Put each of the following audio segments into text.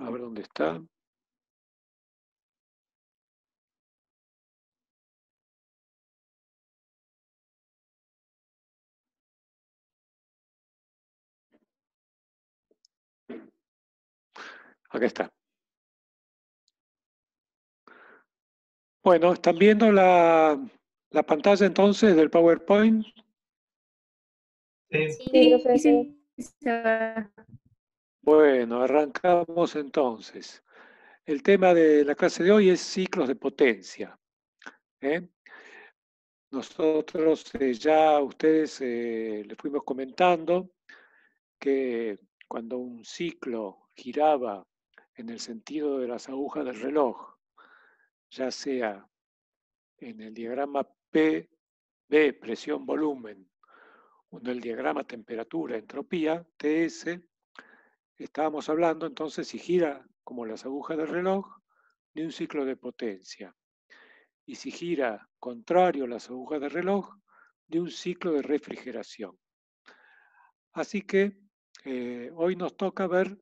A ver dónde está. Acá está. Bueno, ¿están viendo la, la pantalla entonces del PowerPoint? Sí, sí, bueno, arrancamos entonces. El tema de la clase de hoy es ciclos de potencia. ¿eh? Nosotros ya eh, ya ustedes eh, les fuimos comentando que cuando un ciclo giraba en el sentido de las agujas del reloj, ya sea en el diagrama P, presión-volumen, o en el diagrama temperatura-entropía, TS, Estábamos hablando entonces si gira como las agujas del reloj de un ciclo de potencia y si gira contrario a las agujas del reloj de un ciclo de refrigeración. Así que eh, hoy nos toca ver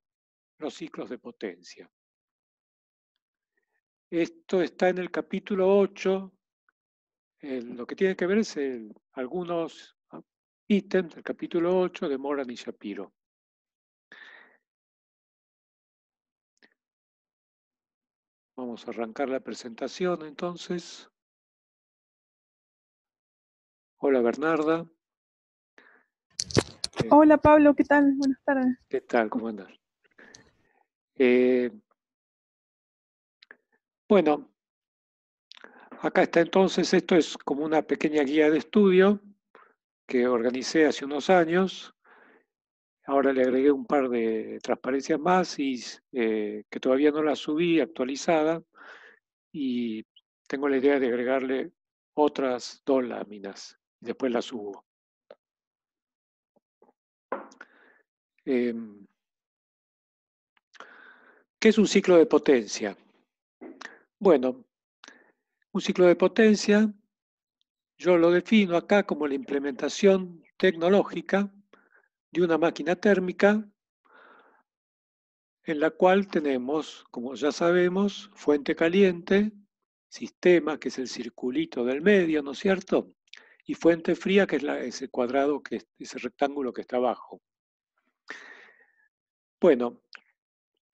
los ciclos de potencia. Esto está en el capítulo 8. Eh, lo que tiene que ver es algunos ah, ítems del capítulo 8 de Moran y Shapiro. Vamos a arrancar la presentación entonces. Hola Bernarda. Eh, Hola Pablo, ¿qué tal? Buenas tardes. ¿Qué tal? ¿Cómo andas? Eh, bueno, acá está entonces, esto es como una pequeña guía de estudio que organicé hace unos años Ahora le agregué un par de transparencias más y, eh, que todavía no las subí actualizada y tengo la idea de agregarle otras dos láminas y después las subo. Em, ¿Qué es un ciclo de potencia? Bueno, un ciclo de potencia yo lo defino acá como la implementación tecnológica de una máquina térmica en la cual tenemos, como ya sabemos, fuente caliente, sistema, que es el circulito del medio, ¿no es cierto? Y fuente fría, que es ese cuadrado, que ese rectángulo que está abajo. Bueno,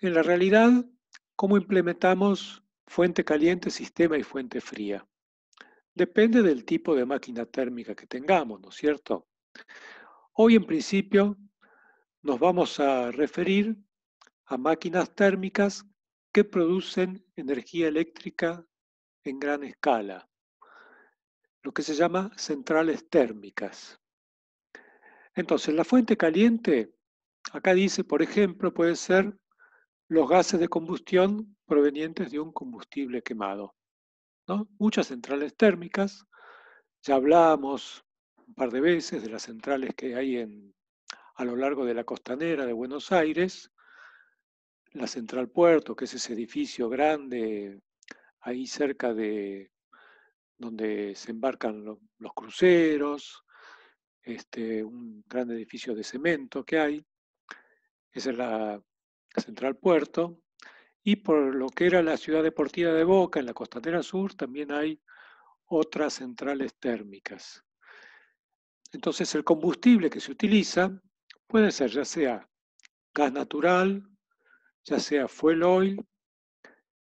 en la realidad, ¿cómo implementamos fuente caliente, sistema y fuente fría? Depende del tipo de máquina térmica que tengamos, ¿no es cierto? Hoy en principio nos vamos a referir a máquinas térmicas que producen energía eléctrica en gran escala, lo que se llama centrales térmicas. Entonces, la fuente caliente, acá dice, por ejemplo, puede ser los gases de combustión provenientes de un combustible quemado. Muchas centrales térmicas, ya hablábamos, un par de veces de las centrales que hay en, a lo largo de la costanera de Buenos Aires, la Central Puerto, que es ese edificio grande ahí cerca de donde se embarcan los cruceros, este, un gran edificio de cemento que hay, esa es la Central Puerto, y por lo que era la ciudad deportiva de Boca, en la costanera sur, también hay otras centrales térmicas. Entonces el combustible que se utiliza puede ser ya sea gas natural, ya sea fuel oil,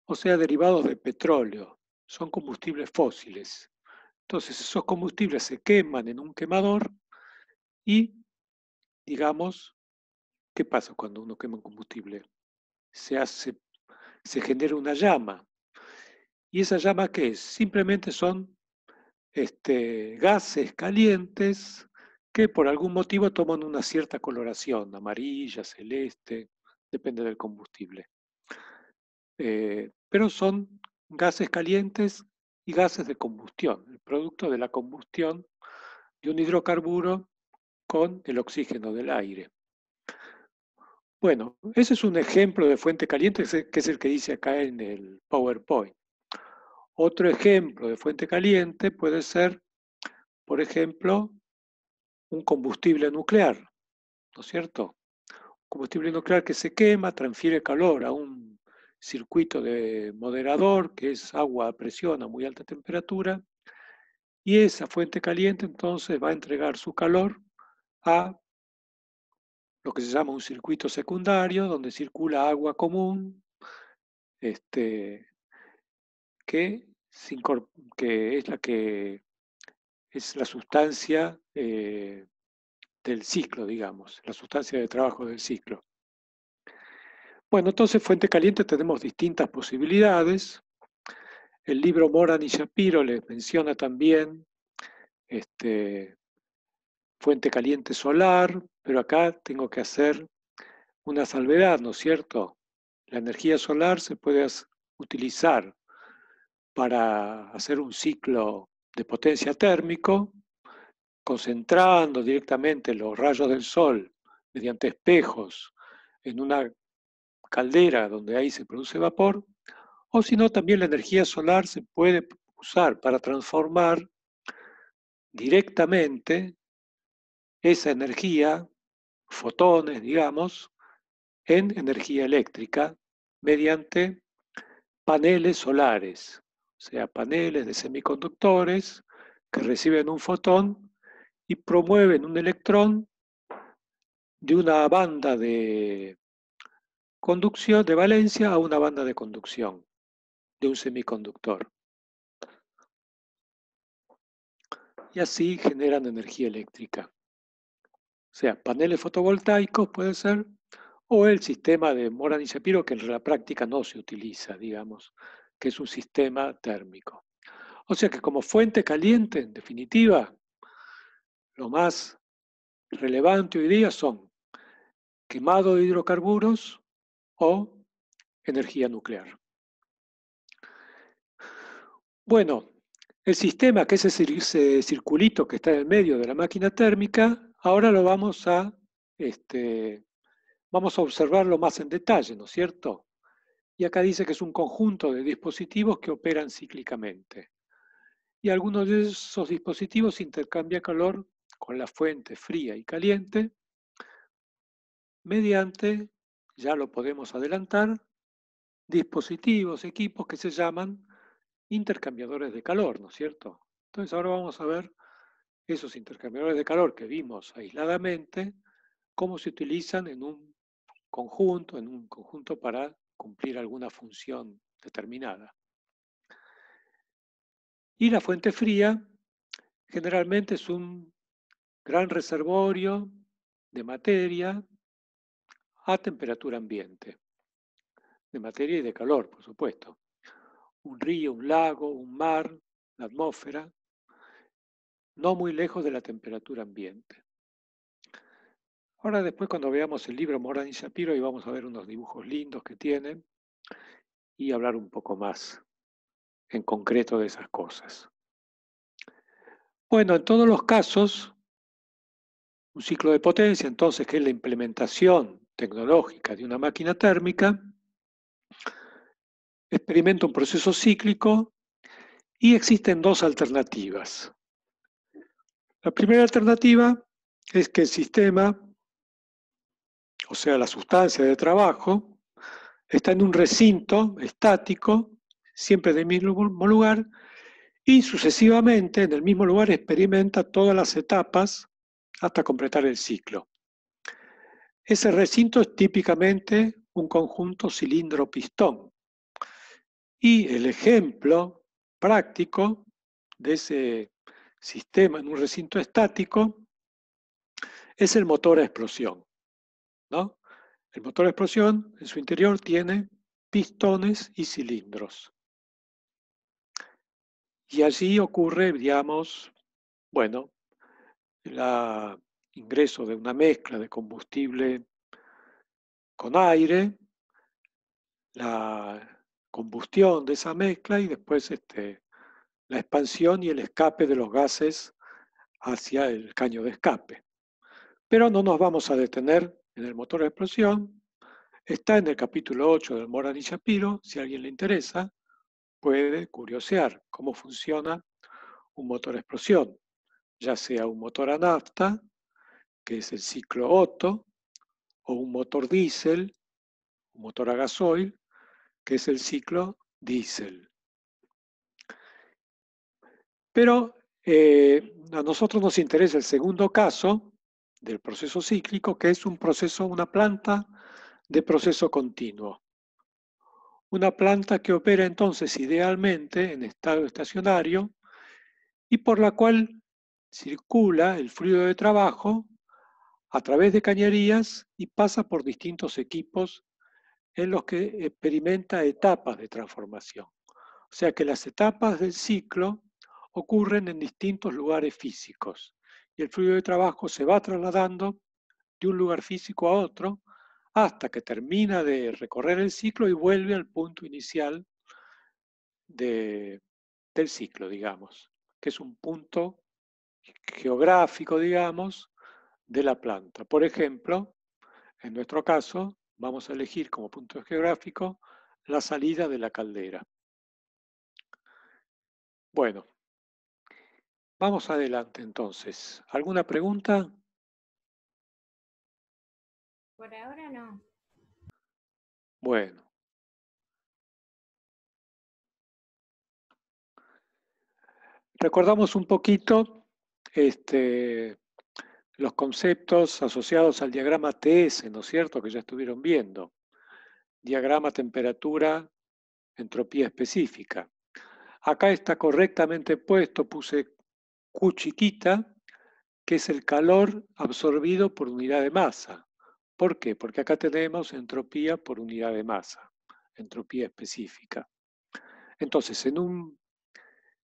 o sea derivados de petróleo. Son combustibles fósiles. Entonces esos combustibles se queman en un quemador y, digamos, ¿qué pasa cuando uno quema un combustible? Se genera una llama. ¿Y esa llama qué es? Simplemente son este, gases calientes que por algún motivo toman una cierta coloración, amarilla, celeste, depende del combustible. Eh, pero son gases calientes y gases de combustión, el producto de la combustión de un hidrocarburo con el oxígeno del aire. Bueno, ese es un ejemplo de fuente caliente que es el que dice acá en el PowerPoint. Otro ejemplo de fuente caliente puede ser, por ejemplo, un combustible nuclear, ¿no es cierto? Un combustible nuclear que se quema, transfiere calor a un circuito de moderador, que es agua a presión a muy alta temperatura, y esa fuente caliente entonces va a entregar su calor a lo que se llama un circuito secundario, donde circula agua común, este, que, que es la que es la sustancia eh, del ciclo, digamos, la sustancia de trabajo del ciclo. Bueno, entonces fuente caliente tenemos distintas posibilidades. El libro Moran y Shapiro les menciona también este, fuente caliente solar, pero acá tengo que hacer una salvedad, ¿no es cierto? La energía solar se puede utilizar para hacer un ciclo de potencia térmico, concentrando directamente los rayos del sol mediante espejos en una caldera donde ahí se produce vapor, o si no, también la energía solar se puede usar para transformar directamente esa energía, fotones, digamos, en energía eléctrica mediante paneles solares sea paneles de semiconductores, que reciben un fotón y promueven un electrón de una banda de conducción de valencia a una banda de conducción de un semiconductor. Y así generan energía eléctrica. O sea, paneles fotovoltaicos puede ser, o el sistema de Moran y Shapiro, que en la práctica no se utiliza, digamos, que es un sistema térmico. O sea que como fuente caliente, en definitiva, lo más relevante hoy día son quemado de hidrocarburos o energía nuclear. Bueno, el sistema, que es ese circulito que está en el medio de la máquina térmica, ahora lo vamos a, este, vamos a observarlo más en detalle, ¿no es cierto? Y acá dice que es un conjunto de dispositivos que operan cíclicamente. Y algunos de esos dispositivos intercambia calor con la fuente fría y caliente mediante, ya lo podemos adelantar, dispositivos, equipos que se llaman intercambiadores de calor, ¿no es cierto? Entonces ahora vamos a ver esos intercambiadores de calor que vimos aisladamente, cómo se utilizan en un conjunto, en un conjunto para cumplir alguna función determinada. Y la fuente fría generalmente es un gran reservorio de materia a temperatura ambiente, de materia y de calor, por supuesto. Un río, un lago, un mar, la atmósfera, no muy lejos de la temperatura ambiente. Ahora después cuando veamos el libro Morán y Shapiro y vamos a ver unos dibujos lindos que tienen y hablar un poco más en concreto de esas cosas. Bueno, en todos los casos, un ciclo de potencia, entonces, que es la implementación tecnológica de una máquina térmica, experimenta un proceso cíclico y existen dos alternativas. La primera alternativa es que el sistema o sea, la sustancia de trabajo, está en un recinto estático, siempre el mismo lugar, y sucesivamente en el mismo lugar experimenta todas las etapas hasta completar el ciclo. Ese recinto es típicamente un conjunto cilindro-pistón. Y el ejemplo práctico de ese sistema en un recinto estático es el motor a explosión. ¿no? El motor de explosión en su interior tiene pistones y cilindros. Y allí ocurre, digamos, bueno, el ingreso de una mezcla de combustible con aire, la combustión de esa mezcla y después este, la expansión y el escape de los gases hacia el caño de escape. Pero no nos vamos a detener en el motor de explosión, está en el capítulo 8 del Moran y Shapiro, si a alguien le interesa, puede curiosear cómo funciona un motor de explosión, ya sea un motor a nafta, que es el ciclo Otto, o un motor diésel, un motor a gasoil, que es el ciclo diésel. Pero eh, a nosotros nos interesa el segundo caso, del proceso cíclico, que es un proceso, una planta de proceso continuo. Una planta que opera entonces idealmente en estado estacionario y por la cual circula el fluido de trabajo a través de cañerías y pasa por distintos equipos en los que experimenta etapas de transformación. O sea que las etapas del ciclo ocurren en distintos lugares físicos y el fluido de trabajo se va trasladando de un lugar físico a otro hasta que termina de recorrer el ciclo y vuelve al punto inicial del ciclo, digamos, que es un punto geográfico, digamos, de la planta. Por ejemplo, en nuestro caso, vamos a elegir como punto geográfico la salida de la caldera. Bueno, Vamos adelante entonces. ¿Alguna pregunta? Por ahora no. Bueno. Recordamos un poquito este, los conceptos asociados al diagrama TS, ¿no es cierto?, que ya estuvieron viendo. Diagrama temperatura, entropía específica. Acá está correctamente puesto, puse Q chiquita, que es el calor absorbido por unidad de masa. ¿Por qué? Porque acá tenemos entropía por unidad de masa, entropía específica. Entonces, en un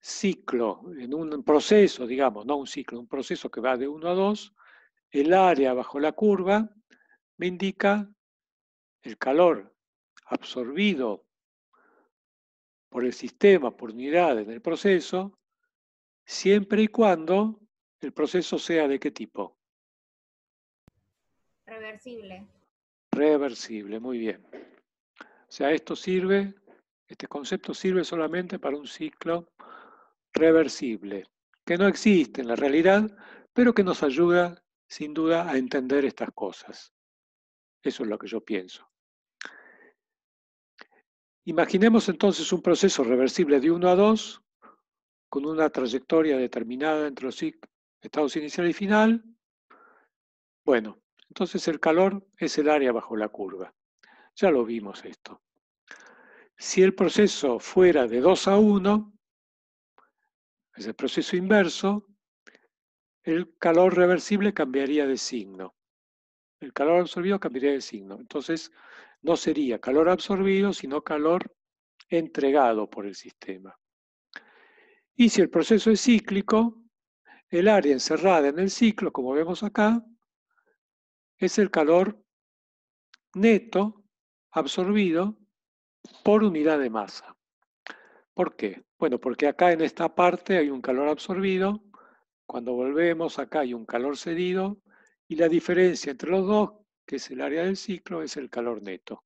ciclo, en un proceso, digamos, no un ciclo, un proceso que va de 1 a 2, el área bajo la curva me indica el calor absorbido por el sistema, por unidad en el proceso, siempre y cuando el proceso sea de qué tipo. Reversible. Reversible, muy bien. O sea, esto sirve, este concepto sirve solamente para un ciclo reversible, que no existe en la realidad, pero que nos ayuda sin duda a entender estas cosas. Eso es lo que yo pienso. Imaginemos entonces un proceso reversible de 1 a 2 con una trayectoria determinada entre los estados inicial y final, bueno, entonces el calor es el área bajo la curva. Ya lo vimos esto. Si el proceso fuera de 2 a 1, es el proceso inverso, el calor reversible cambiaría de signo. El calor absorbido cambiaría de signo. Entonces, no sería calor absorbido, sino calor entregado por el sistema. Y si el proceso es cíclico, el área encerrada en el ciclo, como vemos acá, es el calor neto absorbido por unidad de masa. ¿Por qué? Bueno, porque acá en esta parte hay un calor absorbido, cuando volvemos acá hay un calor cedido, y la diferencia entre los dos, que es el área del ciclo, es el calor neto.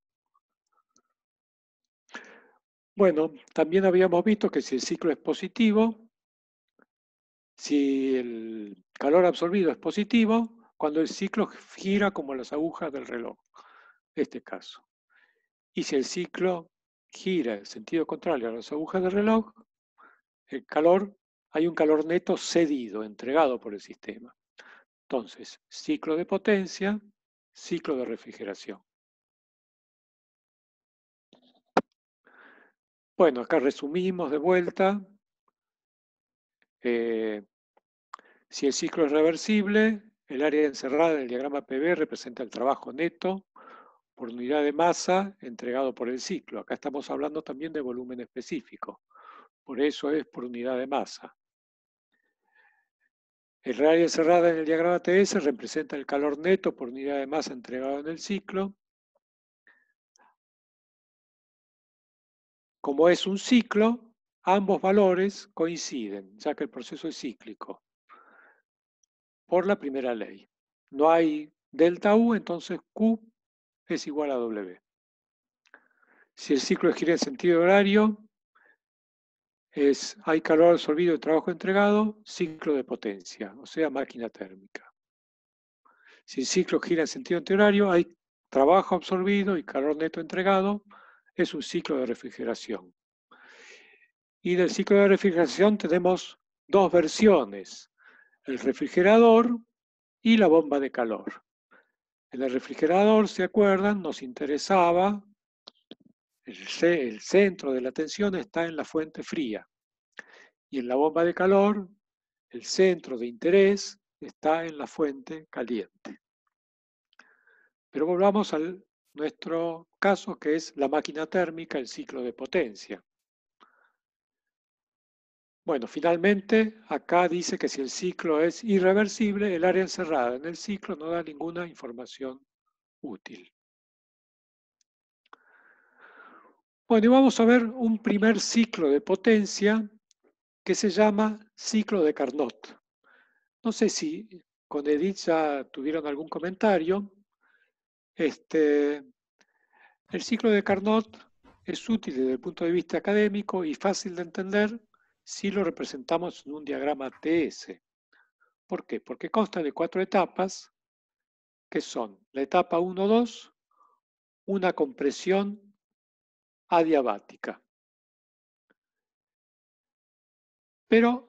Bueno, también habíamos visto que si el ciclo es positivo, si el calor absorbido es positivo, cuando el ciclo gira como las agujas del reloj, este caso. Y si el ciclo gira en sentido contrario a las agujas del reloj, el calor, hay un calor neto cedido, entregado por el sistema. Entonces, ciclo de potencia, ciclo de refrigeración. Bueno, acá resumimos de vuelta. Eh, si el ciclo es reversible, el área encerrada en el diagrama PV representa el trabajo neto por unidad de masa entregado por el ciclo. Acá estamos hablando también de volumen específico. Por eso es por unidad de masa. El área encerrada en el diagrama TS representa el calor neto por unidad de masa entregado en el ciclo. Como es un ciclo, ambos valores coinciden, ya que el proceso es cíclico, por la primera ley. No hay delta U, entonces Q es igual a W. Si el ciclo gira en sentido horario, es hay calor absorbido y trabajo entregado, ciclo de potencia, o sea, máquina térmica. Si el ciclo gira en sentido antihorario, hay trabajo absorbido y calor neto entregado, es un ciclo de refrigeración. Y del ciclo de refrigeración tenemos dos versiones, el refrigerador y la bomba de calor. En el refrigerador, ¿se acuerdan? Nos interesaba, el, el centro de la tensión está en la fuente fría. Y en la bomba de calor, el centro de interés está en la fuente caliente. Pero volvamos al nuestro caso, que es la máquina térmica, el ciclo de potencia. Bueno, finalmente acá dice que si el ciclo es irreversible, el área encerrada en el ciclo no da ninguna información útil. Bueno, y vamos a ver un primer ciclo de potencia que se llama ciclo de Carnot. No sé si con Edith ya tuvieron algún comentario, este, el ciclo de Carnot es útil desde el punto de vista académico y fácil de entender si lo representamos en un diagrama TS. ¿Por qué? Porque consta de cuatro etapas, que son la etapa 1-2, una compresión adiabática. Pero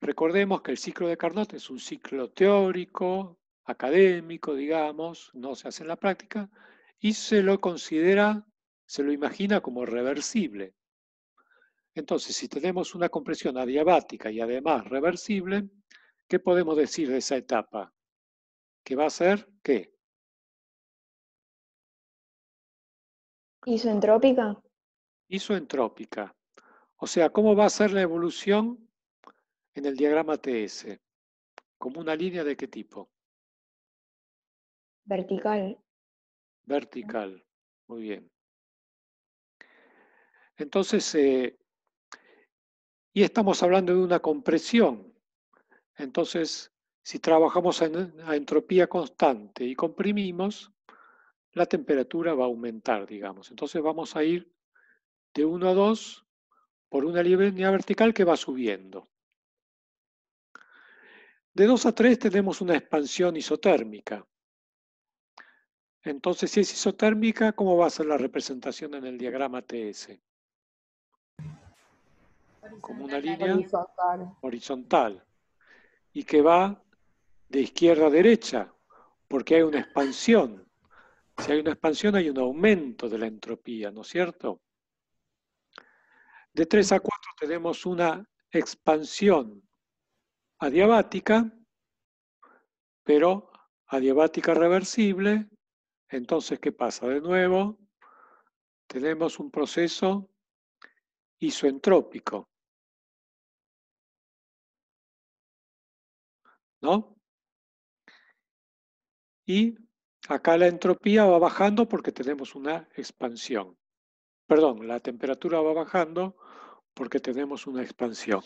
recordemos que el ciclo de Carnot es un ciclo teórico, académico, digamos, no se hace en la práctica, y se lo considera, se lo imagina como reversible. Entonces, si tenemos una compresión adiabática y además reversible, ¿qué podemos decir de esa etapa? ¿Qué va a ser qué? Isoentrópica. Isoentrópica. O sea, ¿cómo va a ser la evolución en el diagrama TS? ¿Como una línea de qué tipo? Vertical. Vertical, muy bien. Entonces, eh, y estamos hablando de una compresión. Entonces, si trabajamos en entropía constante y comprimimos, la temperatura va a aumentar, digamos. Entonces vamos a ir de 1 a 2 por una línea vertical que va subiendo. De 2 a 3 tenemos una expansión isotérmica. Entonces, si es isotérmica, ¿cómo va a ser la representación en el diagrama TS? Como una línea horizontal. Y que va de izquierda a derecha, porque hay una expansión. Si hay una expansión hay un aumento de la entropía, ¿no es cierto? De 3 a 4 tenemos una expansión adiabática, pero adiabática reversible, entonces, ¿qué pasa? De nuevo, tenemos un proceso isoentrópico. ¿No? Y acá la entropía va bajando porque tenemos una expansión. Perdón, la temperatura va bajando porque tenemos una expansión.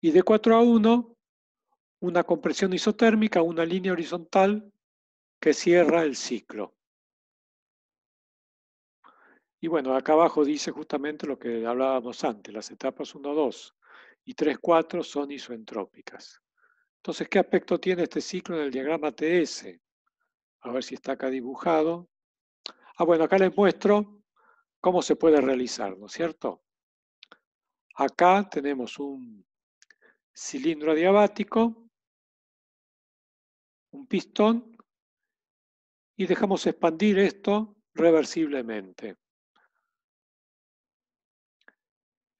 Y de 4 a 1, una compresión isotérmica, una línea horizontal que cierra el ciclo. Y bueno, acá abajo dice justamente lo que hablábamos antes, las etapas 1, 2 y 3, 4 son isoentrópicas. Entonces, ¿qué aspecto tiene este ciclo en el diagrama TS? A ver si está acá dibujado. Ah, bueno, acá les muestro cómo se puede realizar, ¿no es cierto? Acá tenemos un cilindro adiabático, un pistón y dejamos expandir esto reversiblemente.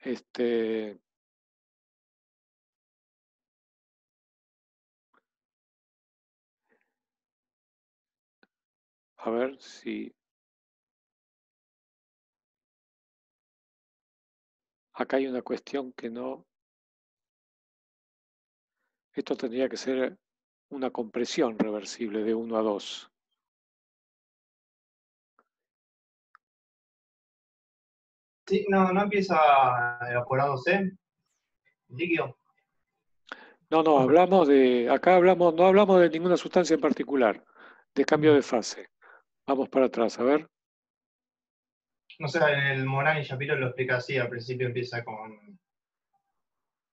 Este, a ver si acá hay una cuestión que no esto tendría que ser una compresión reversible de 1 a 2. Sí, no, no empieza evaporándose ¿eh? líquido. No, no, hablamos de, acá hablamos, no hablamos de ninguna sustancia en particular, de cambio de fase. Vamos para atrás, a ver. No sé, el Morán y Shapiro lo explica así, al principio empieza con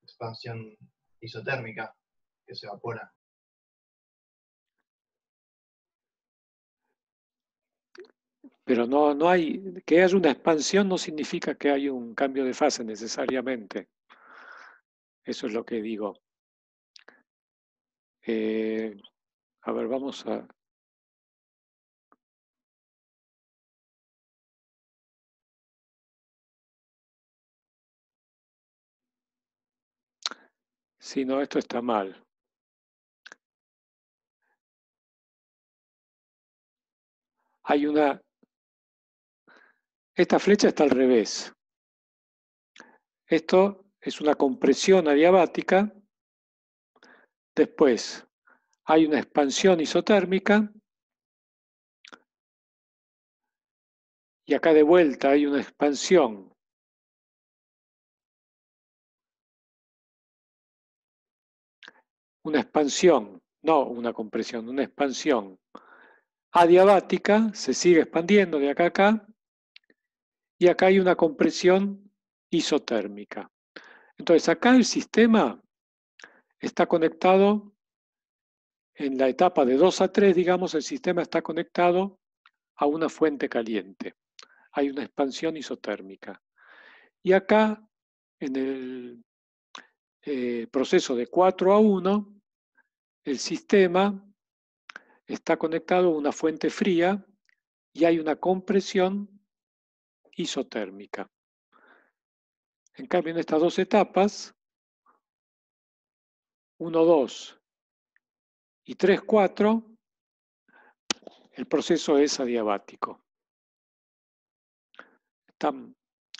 expansión isotérmica, que se evapora. Pero no, no hay, que haya una expansión no significa que haya un cambio de fase necesariamente. Eso es lo que digo. Eh, a ver, vamos a... Si no, esto está mal. Hay una esta flecha está al revés. Esto es una compresión adiabática. Después hay una expansión isotérmica. Y acá de vuelta hay una expansión. Una expansión, no una compresión, una expansión adiabática, se sigue expandiendo de acá a acá y acá hay una compresión isotérmica. Entonces, acá el sistema está conectado, en la etapa de 2 a 3, digamos, el sistema está conectado a una fuente caliente. Hay una expansión isotérmica. Y acá, en el eh, proceso de 4 a 1, el sistema está conectado a una fuente fría y hay una compresión isotérmica. En cambio, en estas dos etapas, 1, 2 y 3, 4, el proceso es adiabático.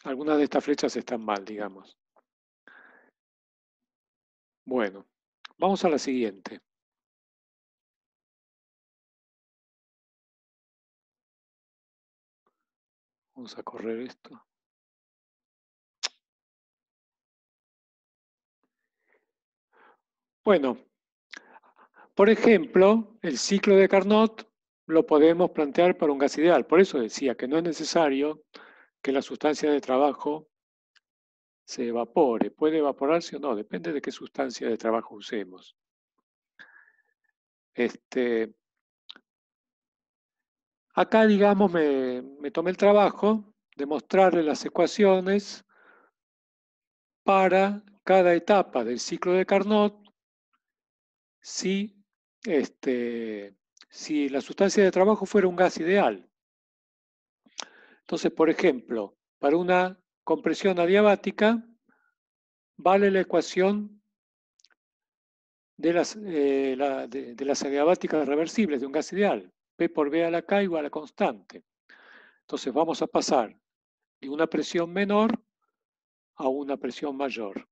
algunas de estas flechas están mal, digamos. Bueno, vamos a la siguiente. Vamos a correr esto. Bueno, por ejemplo, el ciclo de Carnot lo podemos plantear para un gas ideal. Por eso decía que no es necesario que la sustancia de trabajo se evapore. Puede evaporarse o no, depende de qué sustancia de trabajo usemos. Este, Acá, digamos, me, tomé el trabajo de mostrarle las ecuaciones para cada etapa del ciclo de Carnot si, este, si la sustancia de trabajo fuera un gas ideal. Entonces, por ejemplo, para una compresión adiabática vale la ecuación de las, eh, de, de las adiabáticas reversibles de un gas ideal. P por B a la K igual a constante. Entonces vamos a pasar de una presión menor a una presión mayor.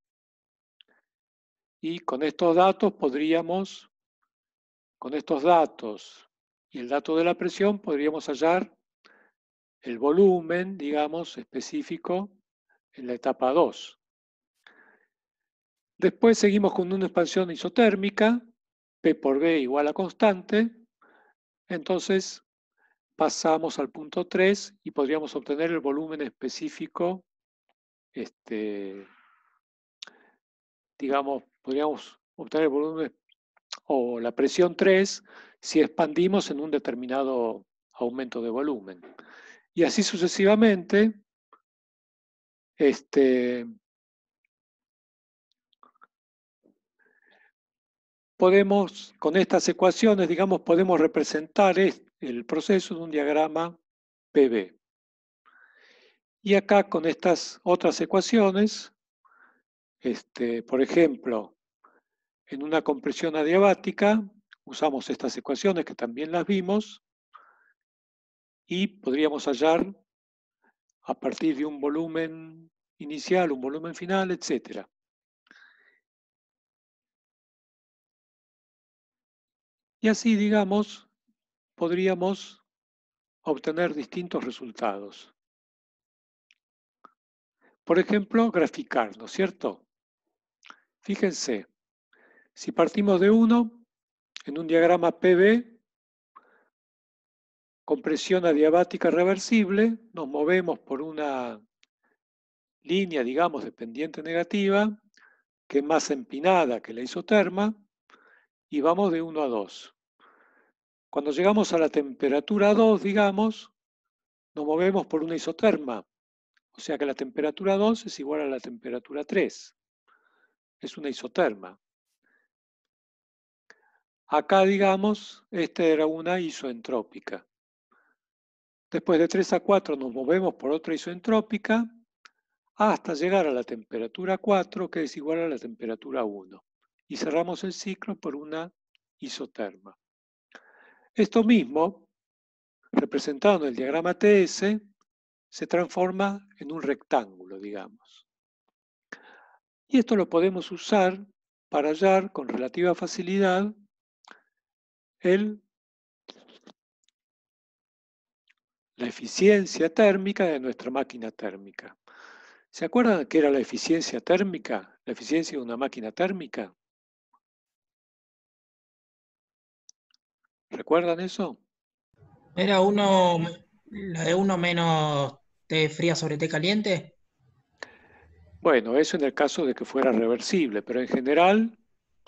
Y con estos datos podríamos, con estos datos y el dato de la presión, podríamos hallar el volumen, digamos, específico en la etapa 2. Después seguimos con una expansión isotérmica, P por B igual a constante, entonces, pasamos al punto 3 y podríamos obtener el volumen específico, este, digamos, podríamos obtener el volumen o la presión 3 si expandimos en un determinado aumento de volumen. Y así sucesivamente, este, podemos, con estas ecuaciones, digamos, podemos representar el proceso de un diagrama PB. Y acá con estas otras ecuaciones, este, por ejemplo, en una compresión adiabática, usamos estas ecuaciones que también las vimos, y podríamos hallar a partir de un volumen inicial, un volumen final, etcétera. Y así, digamos, podríamos obtener distintos resultados. Por ejemplo, graficar, ¿no es cierto? Fíjense, si partimos de 1, en un diagrama PB, con presión adiabática reversible, nos movemos por una línea, digamos, de pendiente negativa, que es más empinada que la isoterma, y vamos de 1 a 2. Cuando llegamos a la temperatura 2, digamos, nos movemos por una isoterma. O sea que la temperatura 2 es igual a la temperatura 3. Es una isoterma. Acá, digamos, esta era una isoentrópica. Después de 3 a 4 nos movemos por otra isoentrópica hasta llegar a la temperatura 4, que es igual a la temperatura 1. Y cerramos el ciclo por una isoterma. Esto mismo, representado en el diagrama TS, se transforma en un rectángulo, digamos. Y esto lo podemos usar para hallar con relativa facilidad el, la eficiencia térmica de nuestra máquina térmica. ¿Se acuerdan qué era la eficiencia térmica? La eficiencia de una máquina térmica. ¿Recuerdan eso? Era uno, la de uno menos té fría sobre té caliente. Bueno, eso en el caso de que fuera reversible, pero en general,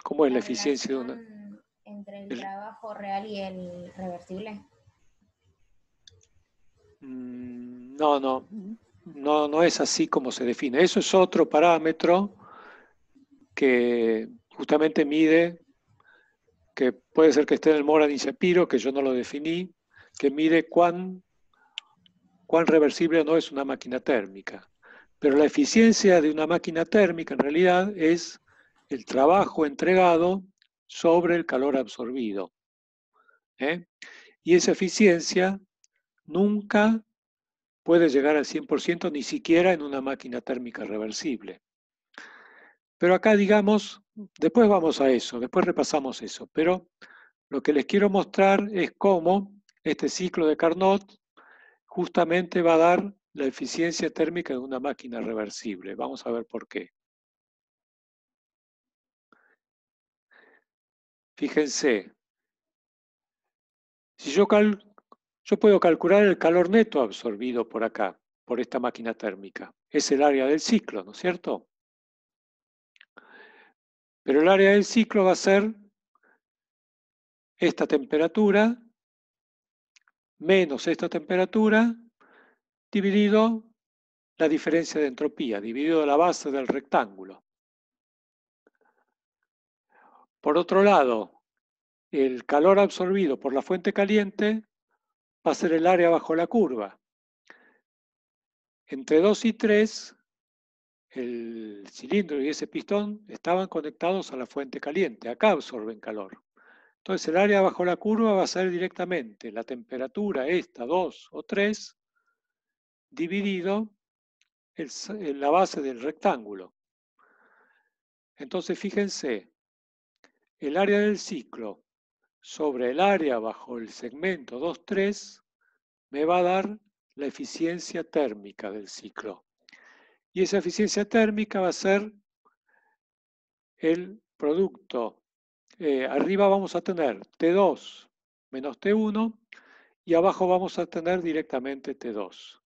¿cómo es la, eficiencia de una? Entre el, trabajo real y el reversible. Mm, no, no, no, no es así como se define. Eso es otro parámetro que justamente mide que puede ser que esté en el Moran y Cepiro, que yo no lo definí, que mire cuán, reversible o no es una máquina térmica. Pero la eficiencia de una máquina térmica en realidad es el trabajo entregado sobre el calor absorbido. ¿eh? Y esa eficiencia nunca puede llegar al 100%, ni siquiera en una máquina térmica reversible. Pero acá, digamos, Después vamos a eso, después repasamos eso, pero lo que les quiero mostrar es cómo este ciclo de Carnot justamente va a dar la eficiencia térmica de una máquina reversible. Vamos a ver por qué. Fíjense, si yo puedo calcular el calor neto absorbido por acá, por esta máquina térmica. Es el área del ciclo, ¿no es cierto? Pero el área del ciclo va a ser esta temperatura menos esta temperatura dividido la diferencia de entropía, dividido la base del rectángulo. Por otro lado, el calor absorbido por la fuente caliente va a ser el área bajo la curva. Entre 2 y 3 el cilindro y ese pistón estaban conectados a la fuente caliente, acá absorben calor. Entonces el área bajo la curva va a ser directamente la temperatura, esta, 2 o 3, dividido en la base del rectángulo. Entonces fíjense, el área del ciclo sobre el área bajo el segmento 2, 3 me va a dar la eficiencia térmica del ciclo. Y esa eficiencia térmica va a ser el producto. Eh, arriba vamos a tener T2 menos T1 y abajo vamos a tener directamente T2,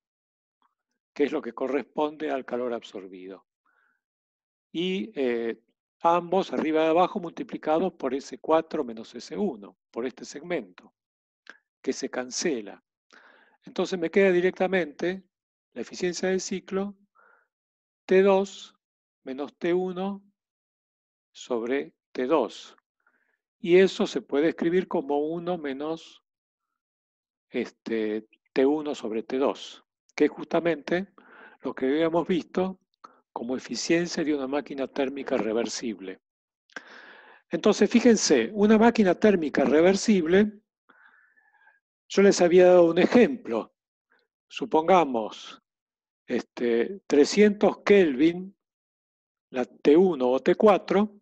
que es lo que corresponde al calor absorbido. Y eh, ambos, arriba y abajo, multiplicados por S4 menos S1, por este segmento, que se cancela. Entonces me queda directamente la eficiencia del ciclo T2 menos T1 sobre T2. Y eso se puede escribir como 1 menos este, T1 sobre T2, que es justamente lo que habíamos visto como eficiencia de una máquina térmica reversible. Entonces, fíjense, una máquina térmica reversible, yo les había dado un ejemplo. Supongamos 300 este, Kelvin, la T1 o T4,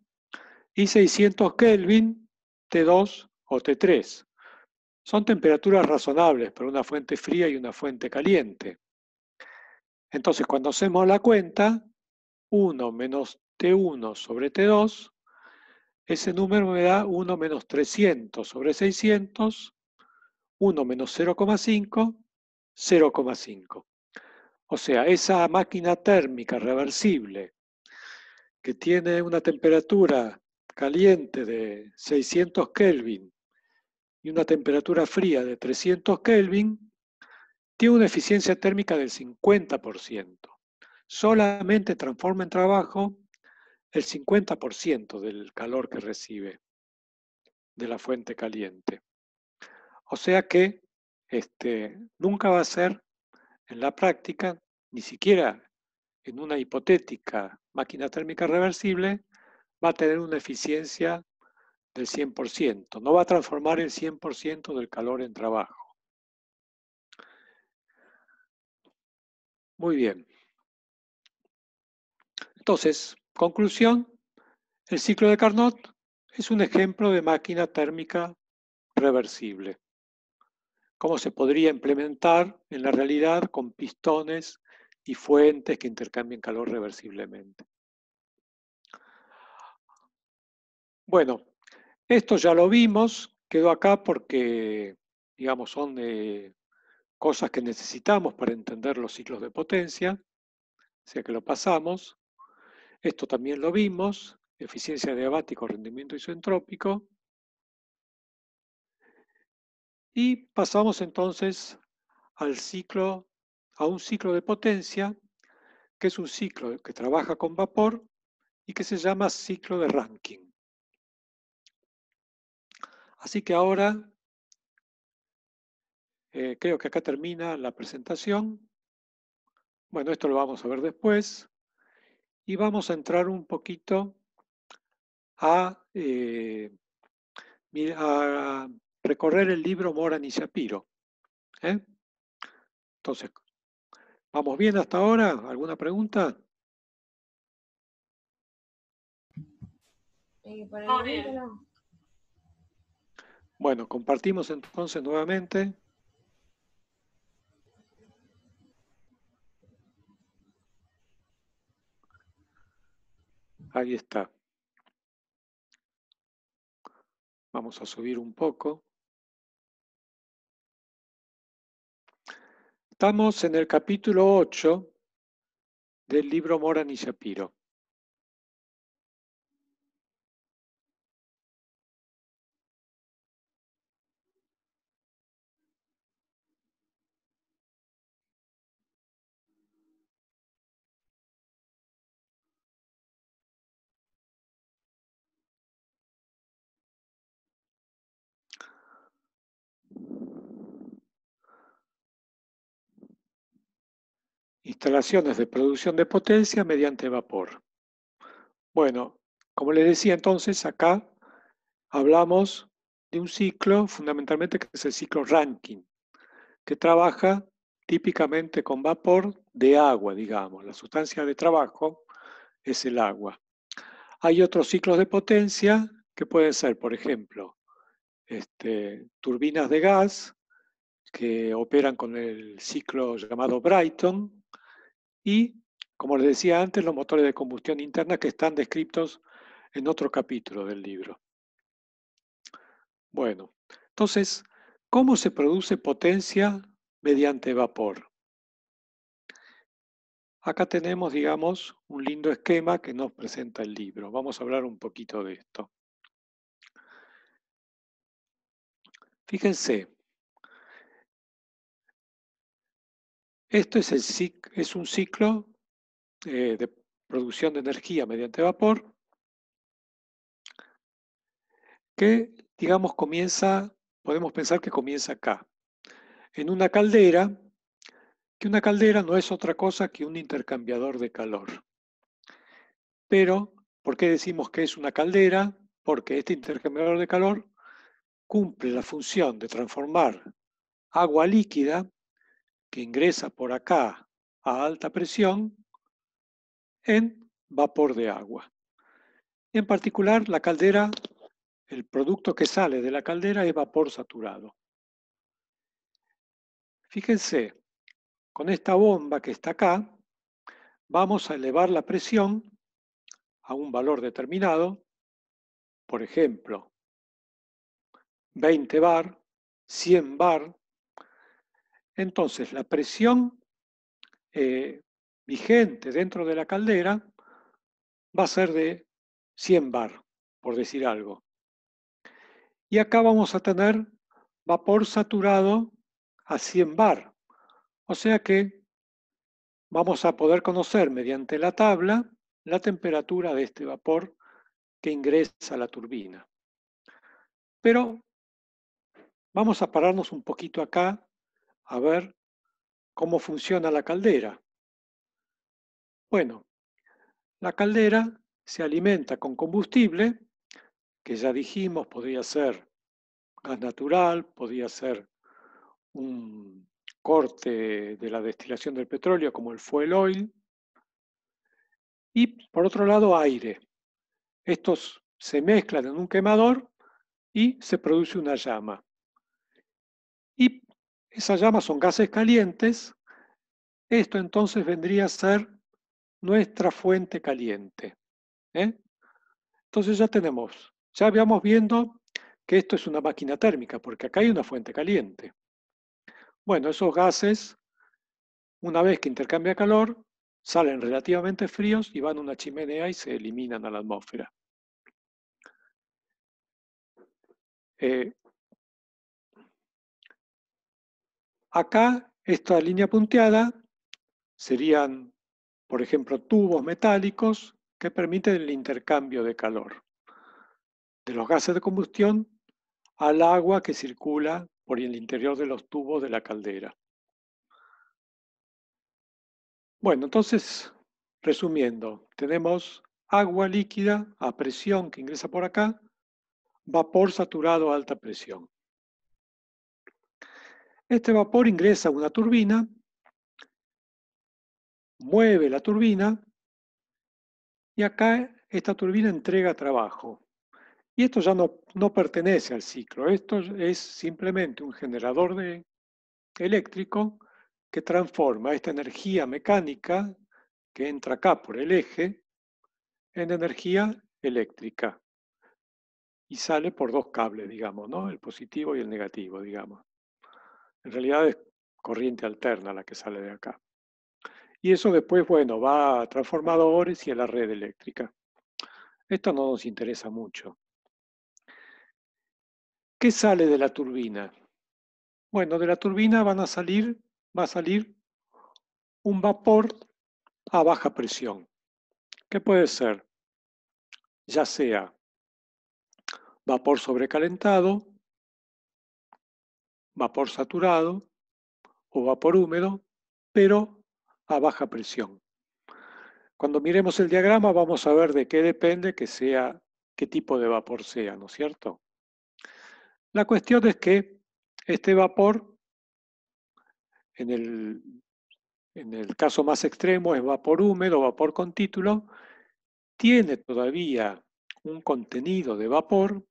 y 600 Kelvin, T2 o T3. Son temperaturas razonables para una fuente fría y una fuente caliente. Entonces, cuando hacemos la cuenta, 1 menos T1 sobre T2, ese número me da 1 menos 300 sobre 600, 1 menos 0,5, 0,5. O sea, esa máquina térmica reversible que tiene una temperatura caliente de 600 Kelvin y una temperatura fría de 300 Kelvin, tiene una eficiencia térmica del 50%. Solamente transforma en trabajo el 50% del calor que recibe de la fuente caliente. O sea que este, nunca va a ser en la práctica, ni siquiera en una hipotética máquina térmica reversible, va a tener una eficiencia del 100%. No va a transformar el 100% del calor en trabajo. Muy bien. Entonces, conclusión, el ciclo de Carnot es un ejemplo de máquina térmica reversible cómo se podría implementar en la realidad con pistones y fuentes que intercambien calor reversiblemente. Bueno, esto ya lo vimos, quedó acá porque, digamos, son de eh, cosas que necesitamos para entender los ciclos de potencia, o sea que lo pasamos. Esto también lo vimos, eficiencia adiabática, rendimiento isentrópico. Y pasamos entonces al ciclo, a un ciclo de potencia, que es un ciclo que trabaja con vapor y que se llama ciclo de ranking. Así que ahora eh, creo que acá termina la presentación. Bueno, esto lo vamos a ver después. Y vamos a entrar un poquito a eh, recorrer el libro Moran y Shapiro. ¿Eh? Entonces, ¿vamos bien hasta ahora? ¿Alguna pregunta? Eh, bueno, compartimos entonces nuevamente. Ahí está. Vamos a subir un poco. Estamos en el capítulo 8 del libro Moran y Shapiro. instalaciones de producción de potencia mediante vapor. Bueno, como les decía entonces, acá hablamos de un ciclo fundamentalmente que es el ciclo Rankin, que trabaja típicamente con vapor de agua, digamos. La sustancia de trabajo es el agua. Hay otros ciclos de potencia que pueden ser, por ejemplo, este, turbinas de gas que operan con el ciclo llamado Brighton, y, como les decía antes, los motores de combustión interna que están descritos en otro capítulo del libro. Bueno, entonces, ¿cómo se produce potencia mediante vapor? Acá tenemos, digamos, un lindo esquema que nos presenta el libro. Vamos a hablar un poquito de esto. Fíjense, Esto es, un ciclo eh, de producción de energía mediante vapor que, digamos, comienza, podemos pensar que comienza acá, en una caldera, que una caldera no es otra cosa que un intercambiador de calor. Pero, ¿por qué decimos que es una caldera? Porque este intercambiador de calor cumple la función de transformar agua líquida que ingresa por acá a alta presión en vapor de agua. En particular, la caldera, el producto que sale de la caldera es vapor saturado. Fíjense, con esta bomba que está acá, vamos a elevar la presión a un valor determinado, por ejemplo, 20 bar, 100 bar, entonces, la presión eh, vigente dentro de la caldera va a ser de 100 bar, por decir algo. Y acá vamos a tener vapor saturado a 100 bar. O sea que vamos a poder conocer mediante la tabla la temperatura de este vapor que ingresa a la turbina. Pero vamos a pararnos un poquito acá a ver cómo funciona la caldera. Bueno, la caldera se alimenta con combustible, que ya dijimos podría ser gas natural, podría ser un corte de la destilación del petróleo como el fuel oil, y por otro lado aire. Estos se mezclan en un quemador y se produce una llama. Y esas llamas son gases calientes. Esto entonces vendría a ser nuestra fuente caliente. ¿eh? Entonces ya tenemos, ya habíamos viendo que esto es una máquina térmica, porque acá hay una fuente caliente. Bueno, esos gases, una vez que intercambia calor, salen relativamente fríos y van a una chimenea y se eliminan a la atmósfera. Eh, Acá esta línea punteada serían, por ejemplo, tubos metálicos que permiten el intercambio de calor de los gases de combustión al agua que circula por el interior de los tubos de la caldera. Bueno, entonces, resumiendo, tenemos agua líquida a presión que ingresa por acá, vapor saturado a alta presión. Este vapor ingresa a una turbina, mueve la turbina y acá esta turbina entrega trabajo. Y esto ya no, no pertenece al ciclo, esto es simplemente un generador de, eléctrico que transforma esta energía mecánica que entra acá por el eje en energía eléctrica y sale por dos cables, digamos, ¿no? El positivo y el negativo, digamos. En realidad es corriente alterna la que sale de acá. Y eso después, bueno, va a transformadores y a la red eléctrica. Esto no nos interesa mucho. ¿Qué sale de la turbina? Bueno, de la turbina van a salir, va a salir un vapor a baja presión. ¿Qué puede ser? Ya sea vapor sobrecalentado vapor saturado o vapor húmedo, pero a baja presión. Cuando miremos el diagrama vamos a ver de qué depende que sea, qué tipo de vapor sea, ¿no es cierto? La cuestión es que este vapor, en el, en el caso más extremo es vapor húmedo, vapor con título, tiene todavía un contenido de vapor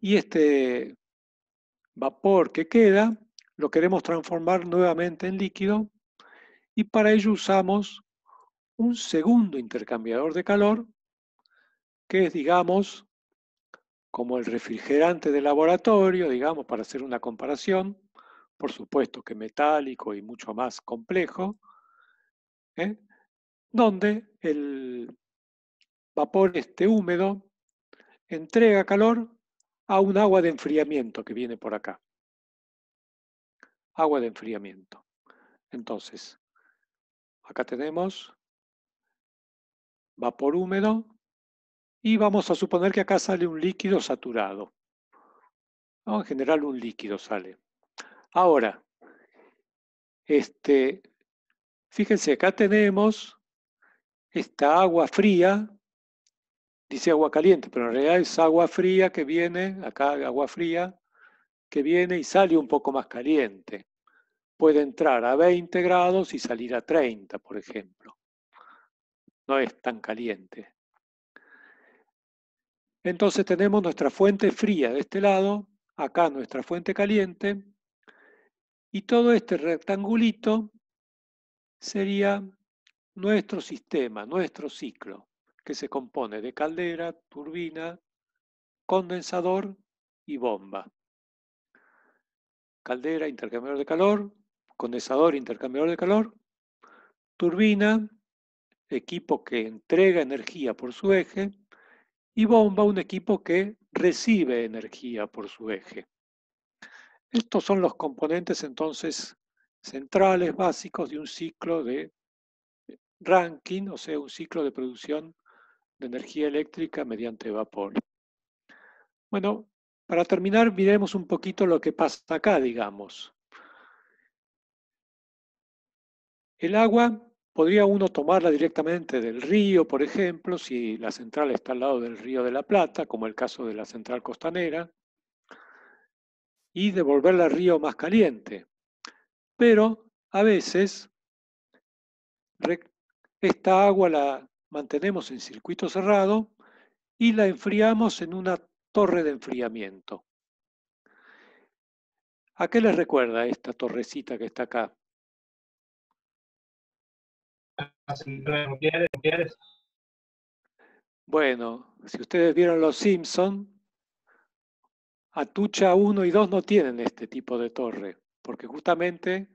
y este vapor que queda, lo queremos transformar nuevamente en líquido y para ello usamos un segundo intercambiador de calor, que es, digamos, como el refrigerante de laboratorio, digamos, para hacer una comparación, por supuesto que metálico y mucho más complejo, ¿eh? donde el vapor este húmedo entrega calor a un agua de enfriamiento que viene por acá. Agua de enfriamiento. Entonces, acá tenemos vapor húmedo y vamos a suponer que acá sale un líquido saturado. En general un líquido sale. Ahora, este, fíjense, acá tenemos esta agua fría dice agua caliente, pero en realidad es agua fría que viene, acá agua fría, que viene y sale un poco más caliente. Puede entrar a 20 grados y salir a 30, por ejemplo. No es tan caliente. Entonces tenemos nuestra fuente fría de este lado, acá nuestra fuente caliente, y todo este rectangulito sería nuestro sistema, nuestro ciclo que se compone de caldera, turbina, condensador y bomba. Caldera, intercambiador de calor, condensador, intercambiador de calor, turbina, equipo que entrega energía por su eje, y bomba, un equipo que recibe energía por su eje. Estos son los componentes entonces centrales, básicos de un ciclo de ranking, o sea, un ciclo de producción de energía eléctrica mediante vapor. Bueno, para terminar, miremos un poquito lo que pasa acá, digamos. El agua podría uno tomarla directamente del río, por ejemplo, si la central está al lado del río de la Plata, como el caso de la central costanera, y devolverla al río más caliente. Pero a veces esta agua la mantenemos en circuito cerrado y la enfriamos en una torre de enfriamiento. ¿A qué les recuerda esta torrecita que está acá? Bueno, si ustedes vieron Los Simpson, Atucha 1 y 2 no tienen este tipo de torre, porque justamente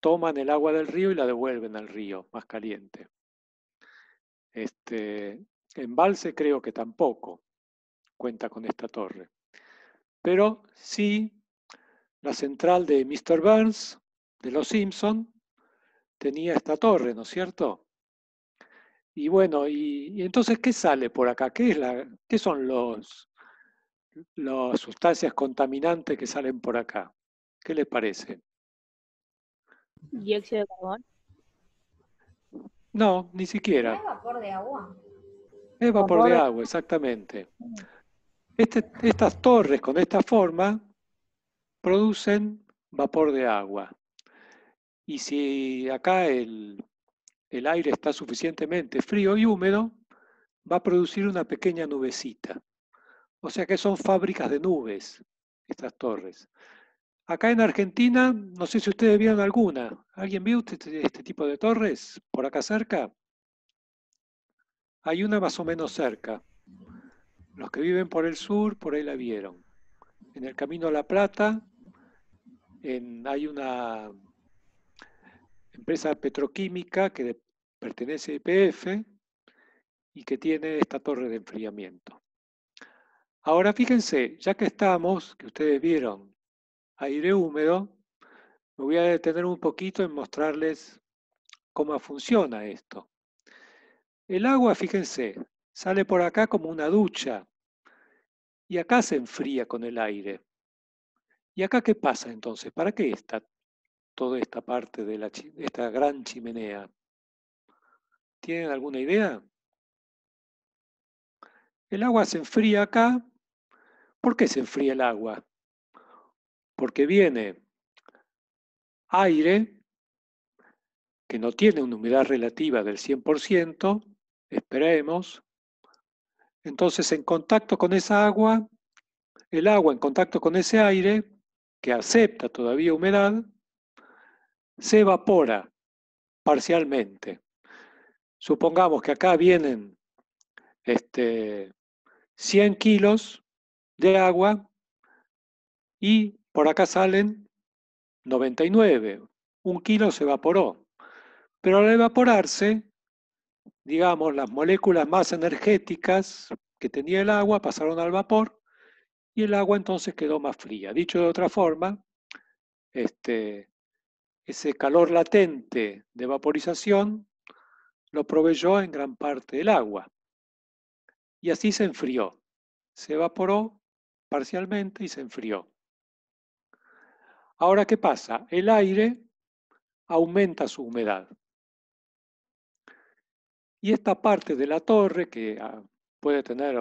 toman el agua del río y la devuelven al río más caliente. Este, Embalse creo que tampoco cuenta con esta torre. Pero sí la central de Mr. Burns, de Los Simpson, tenía esta torre, ¿no es cierto? Y bueno, y, entonces, ¿qué sale por acá? ¿Qué, es la, qué son los, las sustancias contaminantes que salen por acá? ¿Qué les parece? Dióxido de no, ni siquiera. es vapor de agua? Es vapor, de agua, exactamente. Este, estas torres con esta forma producen vapor de agua. Y si acá el aire está suficientemente frío y húmedo, va a producir una pequeña nubecita. O sea que son fábricas de nubes, estas torres. Acá en Argentina, no sé si ustedes vieron alguna. ¿Alguien vio este, este, este, tipo de torres por acá cerca? Hay una más o menos cerca. Los que viven por el sur, por ahí la vieron. En el Camino a La Plata hay una empresa petroquímica que pertenece a IPF e y que tiene esta torre de enfriamiento. Ahora fíjense, ya que estamos, que ustedes vieron aire húmedo, me voy a detener un poquito en mostrarles cómo funciona esto. El agua, fíjense, sale por acá como una ducha y acá se enfría con el aire. ¿Y acá qué pasa entonces? ¿Para qué está toda esta parte de, la, esta gran chimenea? ¿Tienen alguna idea? El agua se enfría acá. ¿Por qué se enfría el agua? porque viene aire, que no tiene una humedad relativa del 100%, esperemos, entonces en contacto con esa agua, el agua en contacto con ese aire, que acepta todavía humedad, se evapora parcialmente. Supongamos que acá vienen este, 100 kilos de agua y por acá salen 99, un kilo se evaporó. Pero al evaporarse, digamos, las moléculas más energéticas que tenía el agua pasaron al vapor y el agua entonces quedó más fría. Dicho de otra forma, este, ese calor latente de vaporización lo proveyó en gran parte el agua. Y así se enfrió. Se evaporó parcialmente y se enfrió. Ahora, ¿qué pasa? El aire aumenta su humedad. Y esta parte de la torre, que ah, puede tener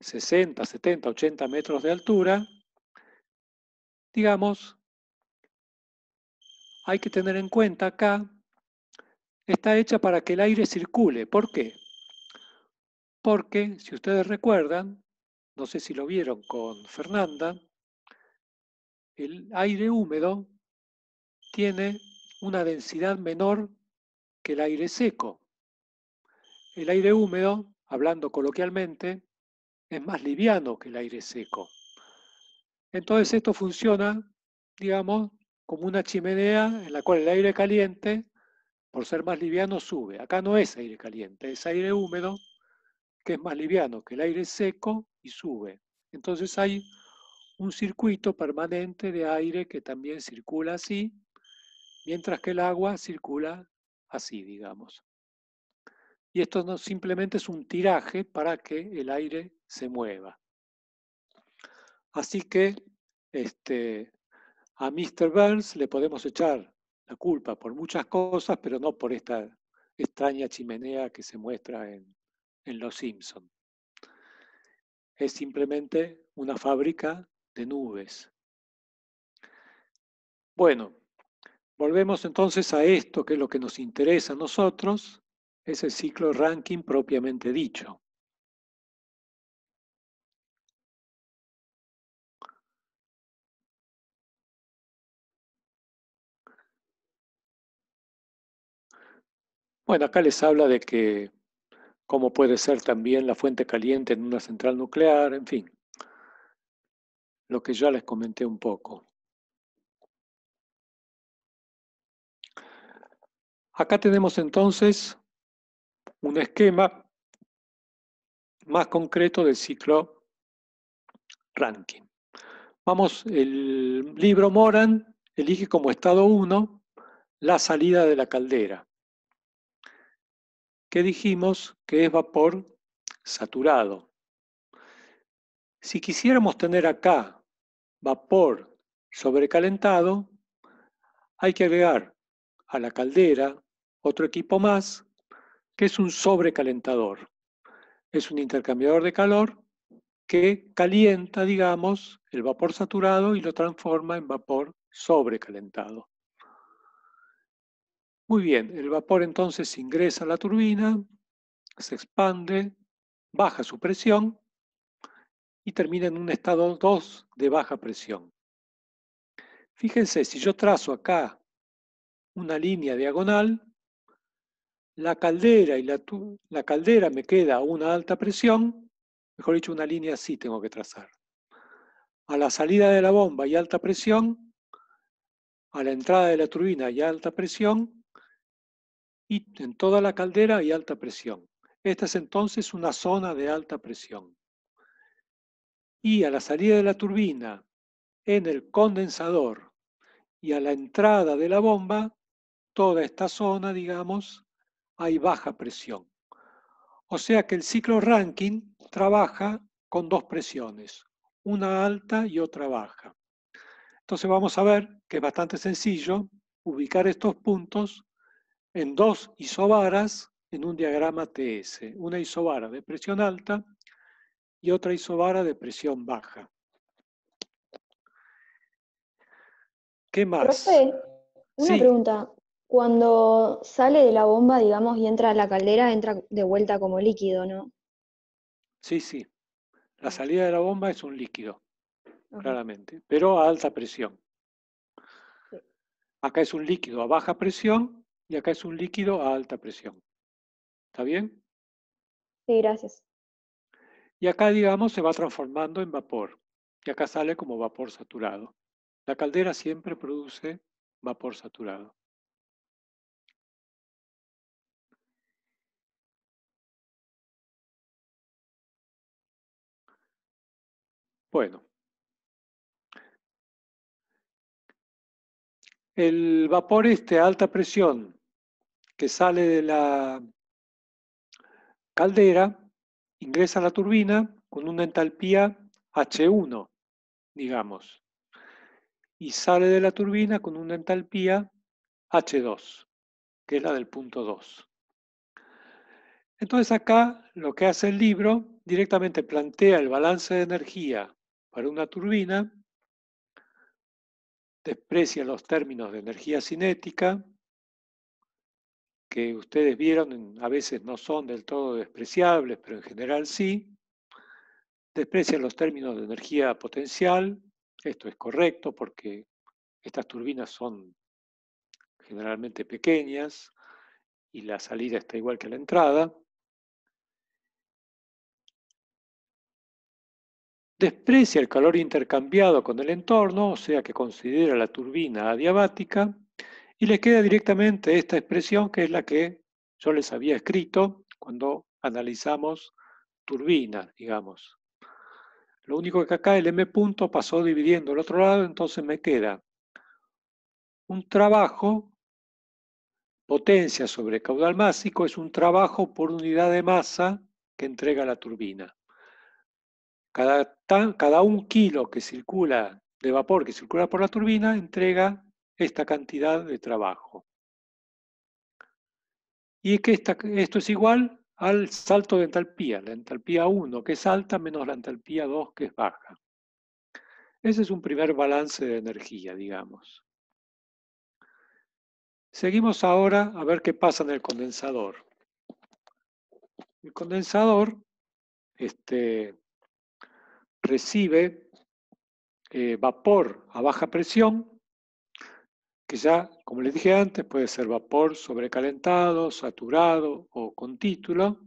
60, 70, 80 metros de altura, digamos, hay que tener en cuenta acá, está hecha para que el aire circule. ¿Por qué? Porque, si ustedes recuerdan, no sé si lo vieron con Fernanda, el aire húmedo tiene una densidad menor que el aire seco. El aire húmedo, hablando coloquialmente, es más liviano que el aire seco. Entonces esto funciona, digamos, como una chimenea en la cual el aire caliente, por ser más liviano, sube. Acá no es aire caliente, es aire húmedo, que es más liviano que el aire seco y sube. Entonces hay un circuito permanente de aire que también circula así, mientras que el agua circula así, digamos. Y esto no, simplemente es un tiraje para que el aire se mueva. Así que este, a Mr. Burns le podemos echar la culpa por muchas cosas, pero no por esta extraña chimenea que se muestra en, en Los Simpson. Es simplemente una fábrica de nubes. Bueno, volvemos entonces a esto que es lo que nos interesa a nosotros, es el ciclo ranking propiamente dicho. Bueno, acá les habla de que cómo puede ser también la fuente caliente en una central nuclear, en fin lo que ya les comenté un poco. Acá tenemos entonces un esquema más concreto del ciclo ranking. Vamos, el libro Moran elige como estado 1 la salida de la caldera, que dijimos que es vapor saturado. Si quisiéramos tener acá vapor sobrecalentado, hay que agregar a la caldera otro equipo más, que es un sobrecalentador. Es un intercambiador de calor que calienta, digamos, el vapor saturado y lo transforma en vapor sobrecalentado. Muy bien, el vapor entonces ingresa a la turbina, se expande, baja su presión y termina en un estado 2 de baja presión. Fíjense, si yo trazo acá una línea diagonal, la caldera, y la, caldera me queda a una alta presión, mejor dicho, una línea así tengo que trazar. A la salida de la bomba y alta presión, a la entrada de la turbina y alta presión, y en toda la caldera hay alta presión. Esta es entonces una zona de alta presión y a la salida de la turbina en el condensador y a la entrada de la bomba, toda esta zona, digamos, hay baja presión. O sea que el ciclo Rankine trabaja con dos presiones, una alta y otra baja. Entonces vamos a ver que es bastante sencillo ubicar estos puntos en dos isobaras en un diagrama TS. Una isobara de presión alta y otra isobara de presión baja. ¿Qué más? Profe, una pregunta. Cuando sale de la bomba, digamos, y entra a la caldera, entra de vuelta como líquido, ¿no? Sí, sí. La salida de la bomba es un líquido, claramente, pero a alta presión. Acá es un líquido a baja presión y acá es un líquido a alta presión. ¿Está bien? Sí, gracias. Y acá, digamos, se va transformando en vapor. Y acá sale como vapor saturado. La caldera siempre produce vapor saturado. Bueno. El vapor este a alta presión que sale de la caldera ingresa a la turbina con una entalpía H1, digamos, y sale de la turbina con una entalpía H2, que es la del punto 2. Entonces acá lo que hace el libro directamente plantea el balance de energía para una turbina, desprecia los términos de energía cinética, que ustedes vieron, a veces no son del todo despreciables, pero en general sí. Desprecian los términos de energía potencial, esto es correcto porque estas turbinas son generalmente pequeñas y la salida está igual que la entrada. Desprecia el calor intercambiado con el entorno, o sea que considera la turbina adiabática y les queda directamente esta expresión que es la que yo les había escrito cuando analizamos turbina, digamos. Lo único que acá el m punto pasó dividiendo al otro lado, entonces me queda un trabajo, potencia sobre caudal másico, es un trabajo por unidad de masa que entrega la turbina. Cada, cada un kilo que circula de vapor que circula por la turbina entrega esta cantidad de trabajo. Y que esto es igual al salto de entalpía, la entalpía 1 que es alta menos la entalpía 2 que es baja. Ese es un primer balance de energía, digamos. Seguimos ahora a ver qué pasa en el condensador. El condensador este, recibe eh, vapor a baja presión que ya, como les dije antes, puede ser vapor sobrecalentado, saturado o con título,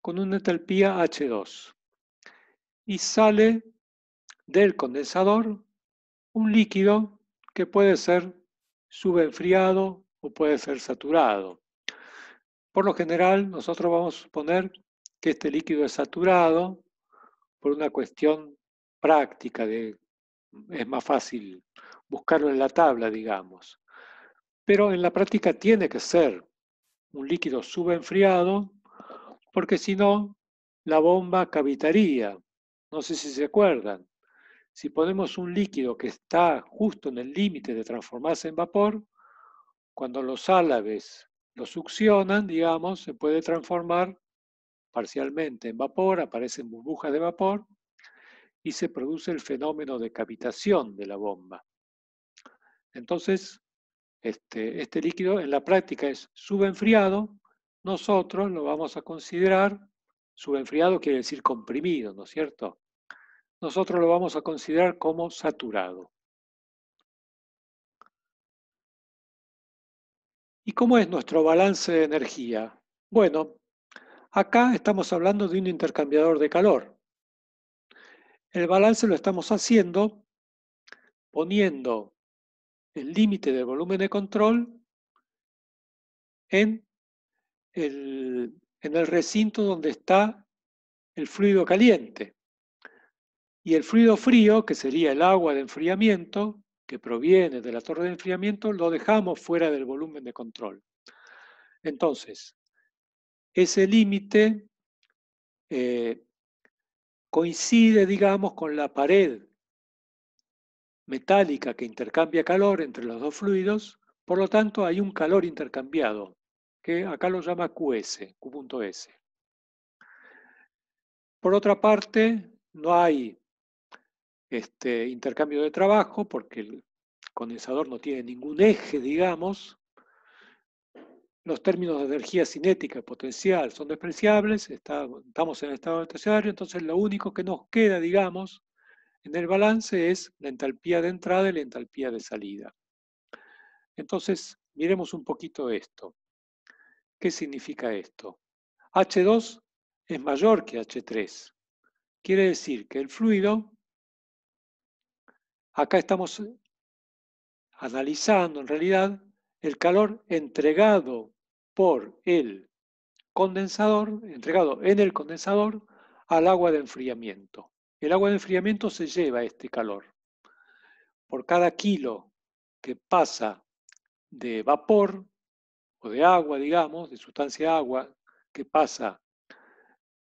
con una entalpía H2. Y sale del condensador un líquido que puede ser subenfriado o puede ser saturado. Por lo general, nosotros vamos a suponer que este líquido es saturado por una cuestión práctica, de, es más fácil buscarlo en la tabla, digamos. Pero en la práctica tiene que ser un líquido subenfriado, porque si no, la bomba cavitaría. No sé si se acuerdan. Si ponemos un líquido que está justo en el límite de transformarse en vapor, cuando los álabes lo succionan, digamos, se puede transformar parcialmente en vapor, aparecen burbujas de vapor y se produce el fenómeno de cavitación de la bomba. Entonces, este, este, líquido en la práctica es subenfriado, nosotros lo vamos a considerar, subenfriado quiere decir comprimido, ¿no es cierto? Nosotros lo vamos a considerar como saturado. ¿Y cómo es nuestro balance de energía? Bueno, acá estamos hablando de un intercambiador de calor. El balance lo estamos haciendo poniendo el límite del volumen de control en el, recinto donde está el fluido caliente. Y el fluido frío, que sería el agua de enfriamiento, que proviene de la torre de enfriamiento, lo dejamos fuera del volumen de control. Entonces, ese límite eh, coincide, digamos, con la pared metálica que intercambia calor entre los dos fluidos, por lo tanto hay un calor intercambiado, que acá lo llama QS, Q.S. Por otra parte, no hay este intercambio de trabajo porque el condensador no tiene ningún eje, digamos. Los términos de energía cinética potencial son despreciables, estamos en el estado estacionario, entonces lo único que nos queda, digamos, en el balance es la entalpía de entrada y la entalpía de salida. Entonces, miremos un poquito esto. ¿Qué significa esto? H2 es mayor que H3. Quiere decir que el fluido, acá estamos analizando en realidad el calor entregado por el condensador, entregado en el condensador al agua de enfriamiento. El agua de enfriamiento se lleva este calor. Por cada kilo que pasa de vapor o de agua, digamos, de sustancia agua, que pasa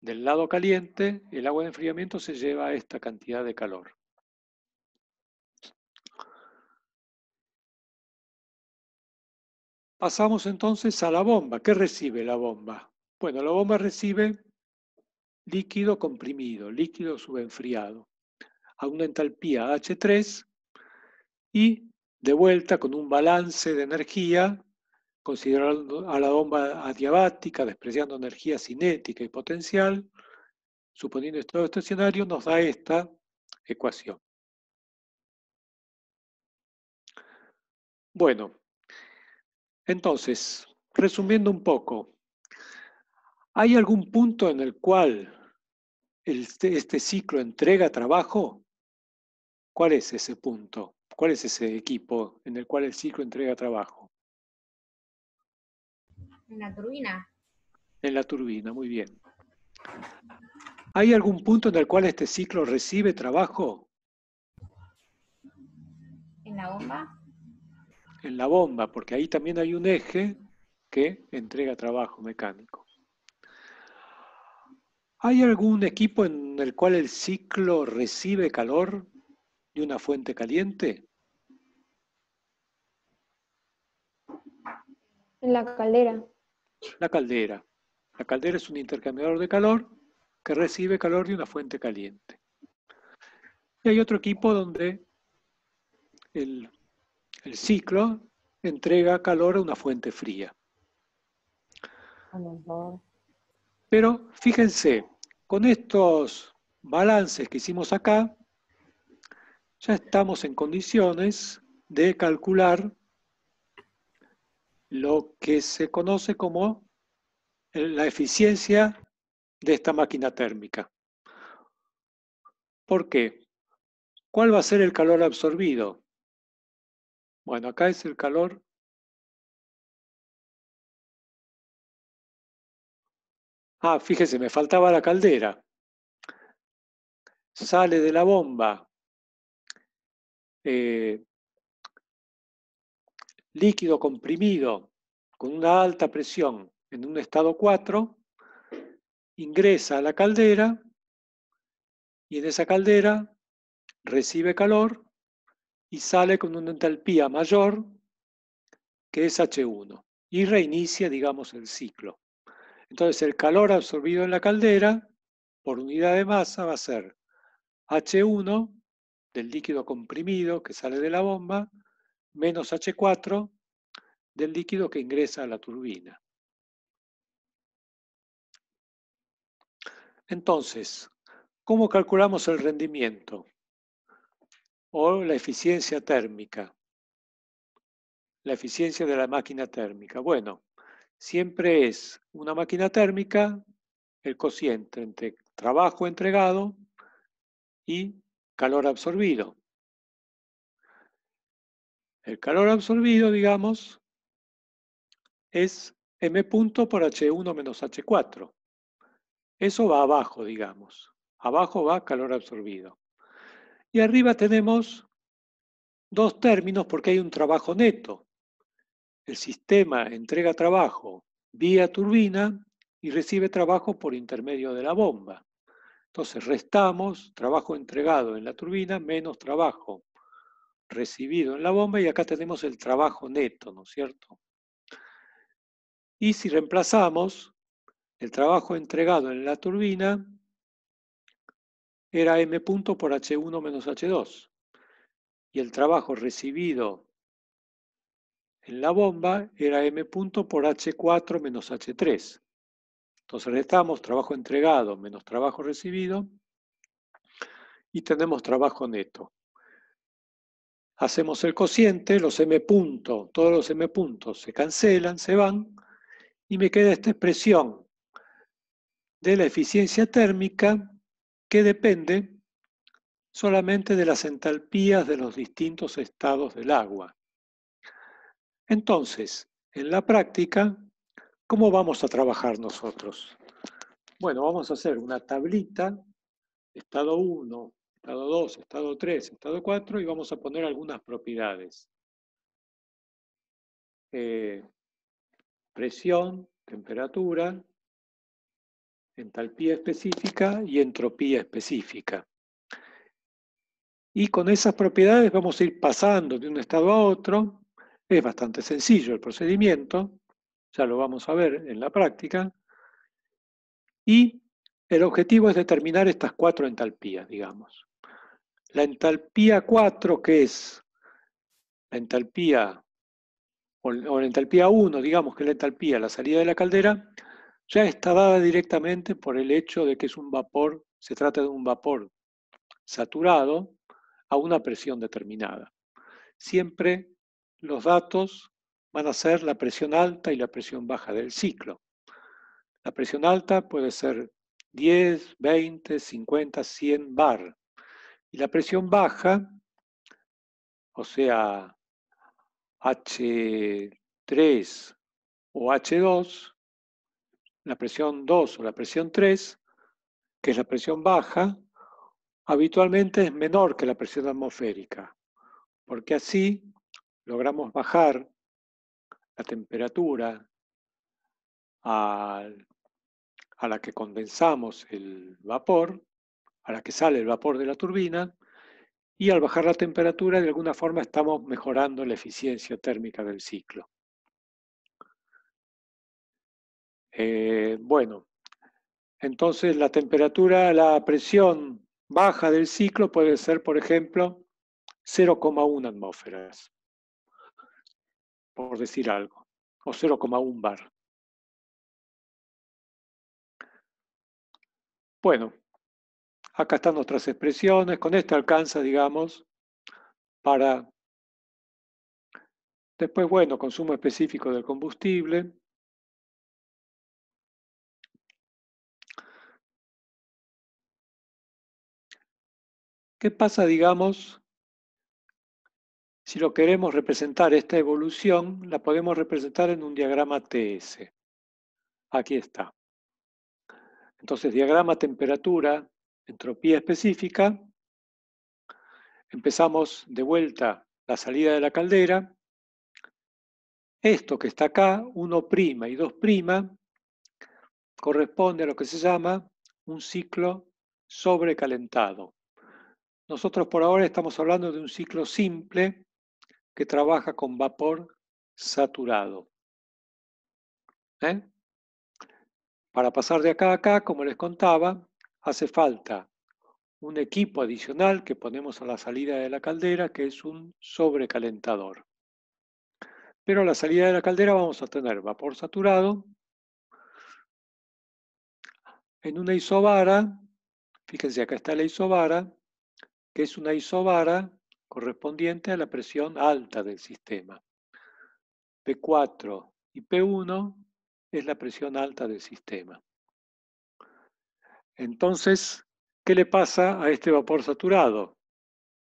del lado caliente, el agua de enfriamiento se lleva esta cantidad de calor. Pasamos entonces a la bomba. ¿Qué recibe la bomba? Bueno, la bomba recibe líquido comprimido, líquido subenfriado, a una entalpía H3 y de vuelta con un balance de energía, considerando a la bomba adiabática, despreciando energía cinética y potencial, suponiendo estado estacionario, nos da esta ecuación. Bueno, entonces, resumiendo un poco, ¿hay algún punto en el cual este, este, ciclo entrega-trabajo, ¿cuál es ese punto? ¿Cuál es ese equipo en el cual el ciclo entrega trabajo? En la turbina. En la turbina, muy bien. ¿Hay algún punto en el cual este ciclo recibe trabajo? En la bomba. En la bomba, porque ahí también hay un eje que entrega trabajo mecánico. ¿Hay algún equipo en el cual el ciclo recibe calor de una fuente caliente? En La caldera. La caldera. La caldera es un intercambiador de calor que recibe calor de una fuente caliente. Y hay otro equipo donde el, ciclo entrega calor a una fuente fría. Pero fíjense, con estos balances que hicimos acá, ya estamos en condiciones de calcular lo que se conoce como la eficiencia de esta máquina térmica. ¿Por qué? ¿Cuál va a ser el calor absorbido? Bueno, acá es el calor Ah, fíjese, me faltaba la caldera. Sale de la bomba. Eh, líquido comprimido con una alta presión en un estado 4, ingresa a la caldera y en esa caldera recibe calor y sale con una entalpía mayor que es H1 y reinicia, digamos, el ciclo. Entonces el calor absorbido en la caldera por unidad de masa va a ser H1 del líquido comprimido que sale de la bomba, menos H4 del líquido que ingresa a la turbina. Entonces, ¿cómo calculamos el rendimiento o la eficiencia térmica? La eficiencia de la máquina térmica. Bueno, siempre es una máquina térmica, el cociente entre trabajo entregado y calor absorbido. El calor absorbido, digamos, es m punto por H1 menos H4. Eso va abajo, digamos. Abajo va calor absorbido. Y arriba tenemos dos términos porque hay un trabajo neto el sistema entrega trabajo vía turbina y recibe trabajo por intermedio de la bomba. Entonces restamos trabajo entregado en la turbina menos trabajo recibido en la bomba y acá tenemos el trabajo neto, ¿no es cierto? Y si reemplazamos el trabajo entregado en la turbina, era M punto por H1 menos H2. Y el trabajo recibido en la bomba era m punto por h4 menos h3. Entonces restamos trabajo entregado menos trabajo recibido y tenemos trabajo neto. Hacemos el cociente, los m puntos, todos los m puntos se cancelan, se van, y me queda esta expresión de la eficiencia térmica que depende solamente de las entalpías de los distintos estados del agua. Entonces, en la práctica, ¿cómo vamos a trabajar nosotros? Bueno, vamos a hacer una tablita, estado 1, estado 2, estado 3, estado 4, y vamos a poner algunas propiedades. Eh, presión, temperatura, entalpía específica y entropía específica. Y con esas propiedades vamos a ir pasando de un estado a otro es bastante sencillo el procedimiento, ya lo vamos a ver en la práctica, y el objetivo es determinar estas cuatro entalpías, digamos. La entalpía 4, que es la entalpía, o entalpía 1, digamos que es la entalpía, la salida de la caldera, ya está dada directamente por el hecho de que es un vapor, se trata de un vapor saturado a una presión determinada. Siempre los datos van a ser la presión alta y la presión baja del ciclo. La presión alta puede ser 10, 20, 50, 100 bar. Y la presión baja, o sea, H3 o H2, la presión 2 o la presión 3, que es la presión baja, habitualmente es menor que la presión atmosférica, porque así logramos bajar la temperatura a, la que condensamos el vapor, a la que sale el vapor de la turbina, y al bajar la temperatura de alguna forma estamos mejorando la eficiencia térmica del ciclo. Eh, bueno, entonces la temperatura, la presión baja del ciclo puede ser, por ejemplo, 0,1 atmósferas por decir algo, o 0,1 bar. Bueno, acá están nuestras expresiones, con esta alcanza, digamos, para... Después, bueno, consumo específico del combustible. ¿Qué pasa, digamos, si lo queremos representar, esta evolución, la podemos representar en un diagrama TS. Aquí está. Entonces, diagrama temperatura, entropía específica. Empezamos de vuelta la salida de la caldera. Esto que está acá, 1' y 2', corresponde a lo que se llama un ciclo sobrecalentado. Nosotros por ahora estamos hablando de un ciclo simple, que trabaja con vapor saturado. ¿eh? Para pasar de acá a acá, como les contaba, hace falta un equipo adicional que ponemos a la salida de la caldera, que es un sobrecalentador. Pero a la salida de la caldera vamos a tener vapor saturado. En una isobara, fíjense acá está la isobara, que es una isobara correspondiente a la presión alta del sistema. P4 y P1 es la presión alta del sistema. Entonces, ¿qué le pasa a este vapor saturado?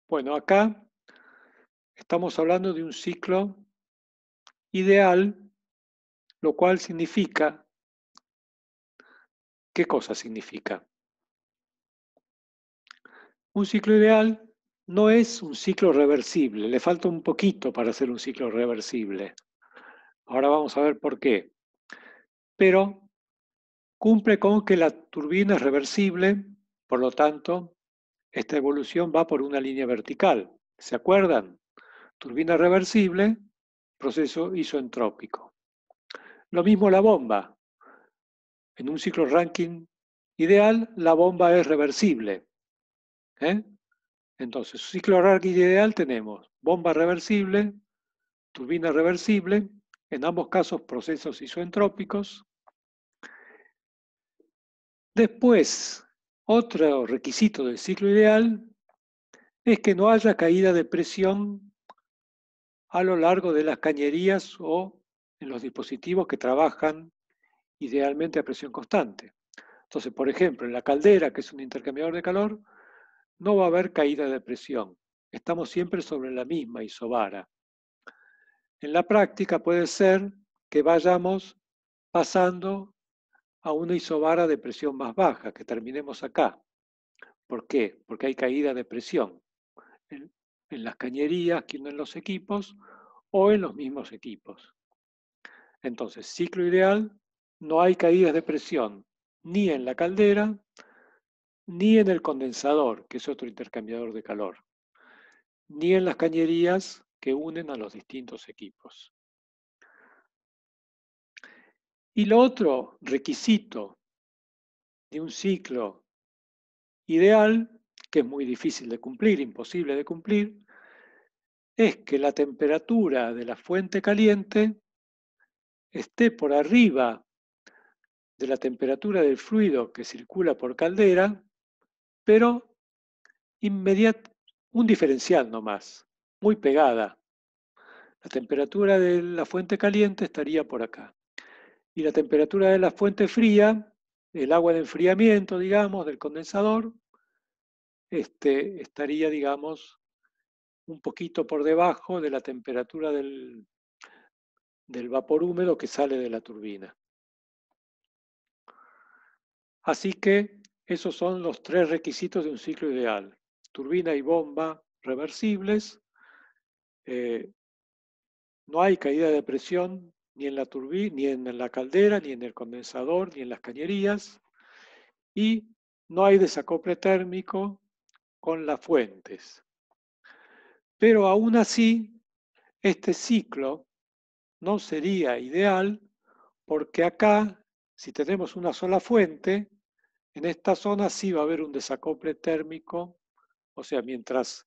Bueno, acá estamos hablando de un ciclo ideal, lo cual significa, ¿qué cosa significa? Un ciclo ideal no es un ciclo reversible, le falta un poquito para ser un ciclo reversible. Ahora vamos a ver por qué. Pero cumple con que la turbina es reversible, por lo tanto, esta evolución va por una línea vertical. ¿Se acuerdan? Turbina reversible, proceso isoentrópico. Lo mismo la bomba. En un ciclo ranking ideal, la bomba es reversible. ¿eh? Entonces, ciclo ideal tenemos bomba reversible, turbina reversible, en ambos casos procesos isoentrópicos. Después, otro requisito del ciclo ideal es que no haya caída de presión a lo largo de las cañerías o en los dispositivos que trabajan idealmente a presión constante. Entonces, por ejemplo, en la caldera, que es un intercambiador de calor, no va a haber caída de presión. Estamos siempre sobre la misma isobara. En la práctica puede ser que vayamos pasando a una isobara de presión más baja, que terminemos acá. ¿Por qué? Porque hay caída de presión en, las cañerías, que no en los equipos o en los mismos equipos. Entonces, ciclo ideal, no hay caídas de presión ni en la caldera, ni en el condensador, que es otro intercambiador de calor, ni en las cañerías que unen a los distintos equipos. Y lo otro requisito de un ciclo ideal, que es muy difícil de cumplir, imposible de cumplir, es que la temperatura de la fuente caliente esté por arriba de la temperatura del fluido que circula por caldera pero un diferencial nomás, muy pegada. La temperatura de la fuente caliente estaría por acá. Y la temperatura de la fuente fría, el agua de enfriamiento, digamos, del condensador, este, estaría, digamos, un poquito por debajo de la temperatura del vapor húmedo que sale de la turbina. Así que esos son los tres requisitos de un ciclo ideal. Turbina y bomba reversibles. Eh, no hay caída de presión ni en la ni en la caldera, ni en el condensador, ni en las cañerías. Y no hay desacople térmico con las fuentes. Pero aún así, este ciclo no sería ideal porque acá, si tenemos una sola fuente, en esta zona sí va a haber un desacople térmico, o sea, mientras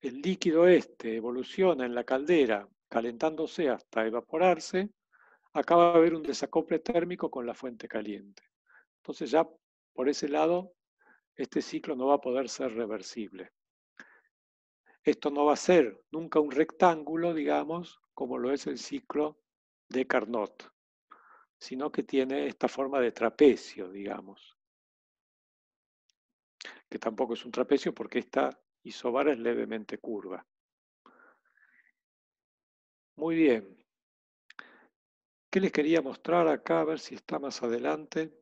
el líquido este evoluciona en la caldera, calentándose hasta evaporarse, acá va a haber un desacople térmico con la fuente caliente. Entonces ya por ese lado, este ciclo no va a poder ser reversible. Esto no va a ser nunca un rectángulo, digamos, como lo es el ciclo de Carnot, sino que tiene esta forma de trapecio, digamos que tampoco es un trapecio porque esta isobara es levemente curva. Muy bien. ¿Qué les quería mostrar acá? A ver si está más adelante.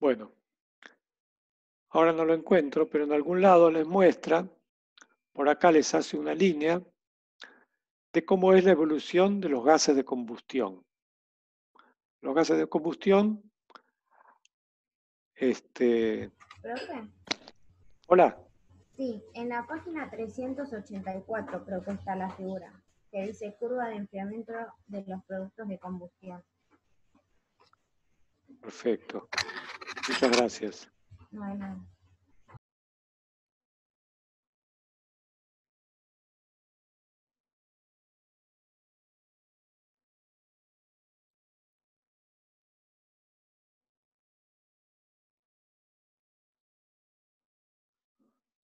Bueno, ahora no lo encuentro, pero en algún lado les muestra, por acá les hace una línea, de cómo es la evolución de los gases de combustión. Los gases de combustión, este... ¿Profe? Hola. Sí, en la página 384 creo que está la figura, que dice curva de enfriamiento de los productos de combustión. Perfecto. Muchas gracias. Bueno.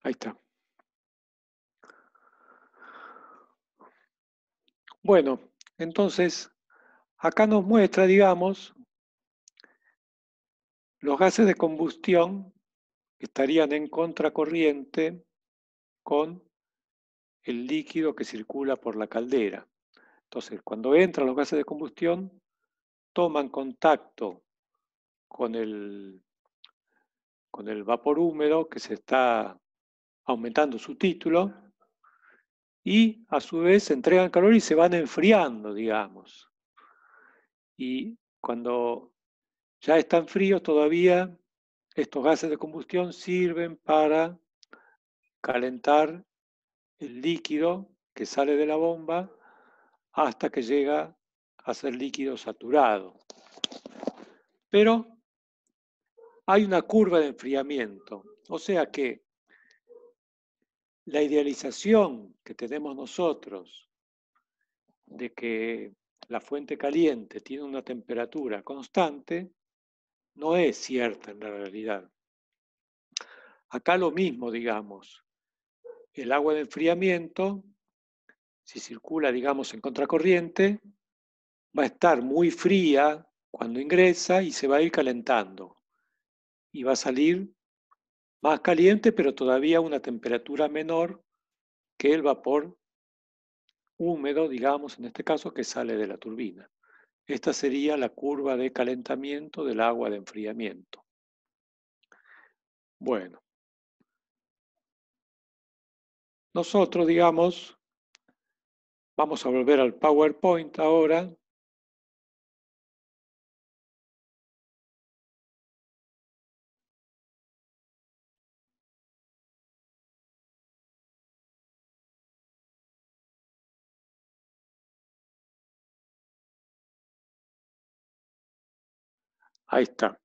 Ahí está. Bueno, entonces, acá nos muestra, digamos, los gases de combustión estarían en contracorriente con el líquido que circula por la caldera. Entonces, cuando entran los gases de combustión, toman contacto con el, con el vapor húmedo que se está aumentando su título y a su vez entregan calor y se van enfriando, digamos. Y cuando ya están fríos todavía, estos gases de combustión sirven para calentar el líquido que sale de la bomba hasta que llega a ser líquido saturado. Pero hay una curva de enfriamiento, o sea que la idealización que tenemos nosotros de que la fuente caliente tiene una temperatura constante, no es cierta en la realidad. Acá lo mismo, digamos. El agua de enfriamiento, si circula, digamos, en contracorriente, va a estar muy fría cuando ingresa y se va a ir calentando. Y va a salir más caliente, pero todavía a una temperatura menor que el vapor húmedo, digamos, en este caso, que sale de la turbina. Esta sería la curva de calentamiento del agua de enfriamiento. Bueno, nosotros, digamos, vamos a volver al PowerPoint ahora Ahí está.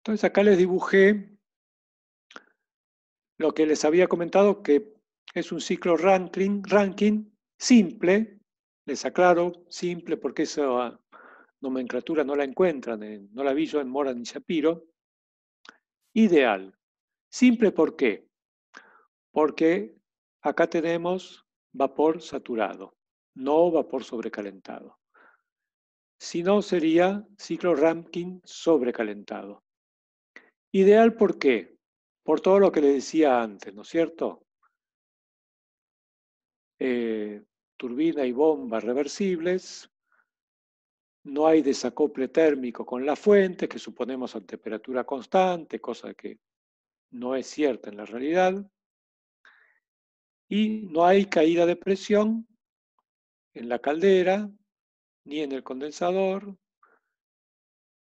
Entonces acá les dibujé lo que les había comentado, que es un ciclo ranking, simple, les aclaro, simple porque esa nomenclatura no la encuentran, no la vi yo en Mora ni Shapiro. Ideal. Simple ¿por qué? Porque acá tenemos vapor saturado, no vapor sobrecalentado si no sería ciclo Ramkin sobrecalentado. Ideal por qué? Por todo lo que le decía antes, ¿no es cierto? Eh, turbina y bombas reversibles, no hay desacople térmico con la fuente, que suponemos a temperatura constante, cosa que no es cierta en la realidad, y no hay caída de presión en la caldera, ni en el condensador,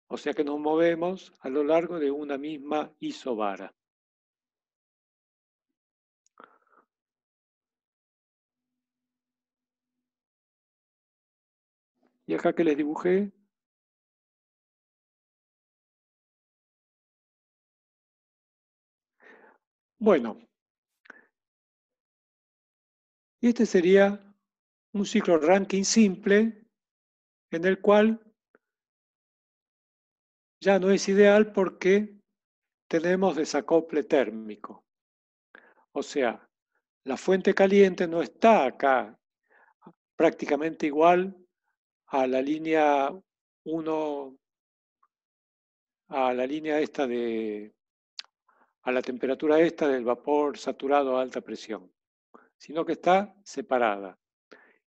o sea que nos movemos a lo largo de una misma isobara. Y acá que les dibujé, bueno, y este sería un ciclo ranking simple en el cual ya no es ideal porque tenemos desacople térmico. O sea, la fuente caliente no está acá prácticamente igual a la línea 1, a la línea esta de, a la temperatura esta del vapor saturado a alta presión, sino que está separada.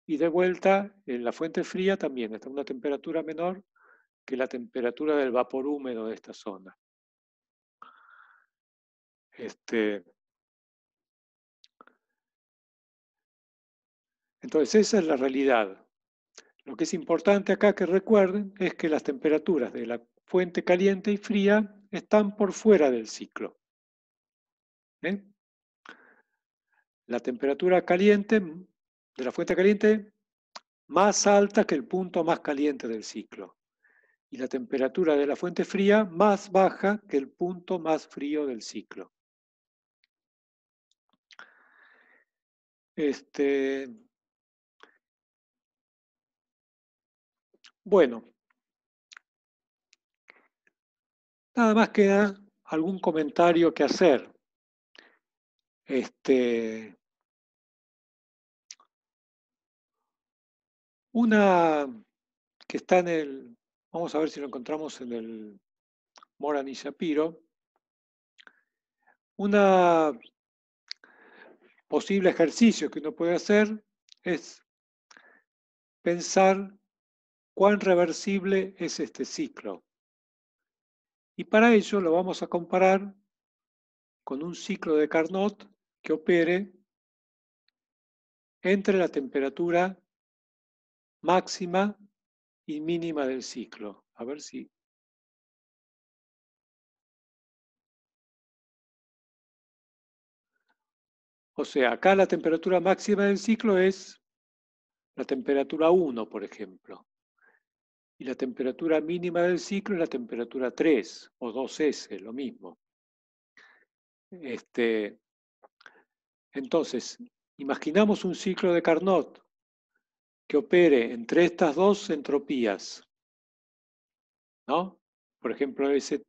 Y de vuelta, en la fuente fría también está una temperatura menor que la temperatura del vapor húmedo de esta zona. Este, entonces esa es la realidad. Lo que es importante acá que recuerden es que las temperaturas de la fuente caliente y fría están por fuera del ciclo. La temperatura caliente de la fuente caliente más alta que el punto más caliente del ciclo y la temperatura de la fuente fría más baja que el punto más frío del ciclo. Este, bueno, nada más queda algún comentario que hacer. Este, Una que está en el, vamos a ver si lo encontramos en el Moran y Shapiro, una posible ejercicio que uno puede hacer es pensar cuán reversible es este ciclo. Y para ello lo vamos a comparar con un ciclo de Carnot que opere entre la temperatura máxima y mínima del ciclo. A ver si... O sea, acá la temperatura máxima del ciclo es la temperatura 1, por ejemplo. Y la temperatura mínima del ciclo es la temperatura 3 o 2S, lo mismo. Este, entonces, imaginamos un ciclo de Carnot que opere entre estas dos entropías. ¿no? Por ejemplo, S,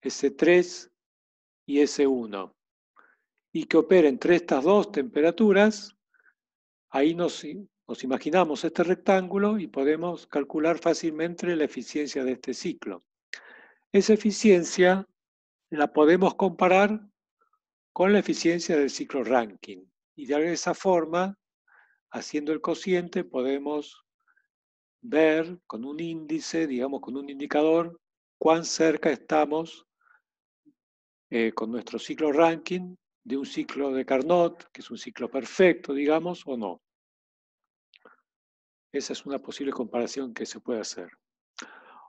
3 y S1. Y que opere entre estas dos temperaturas, ahí nos, nos imaginamos este rectángulo y podemos calcular fácilmente la eficiencia de este ciclo. Esa eficiencia la podemos comparar con la eficiencia del ciclo ranking. Y de esa forma Haciendo el cociente podemos ver con un índice, digamos con un indicador, cuán cerca estamos eh, con nuestro ciclo ranking de un ciclo de Carnot, que es un ciclo perfecto, digamos, o no. Esa es una posible comparación que se puede hacer.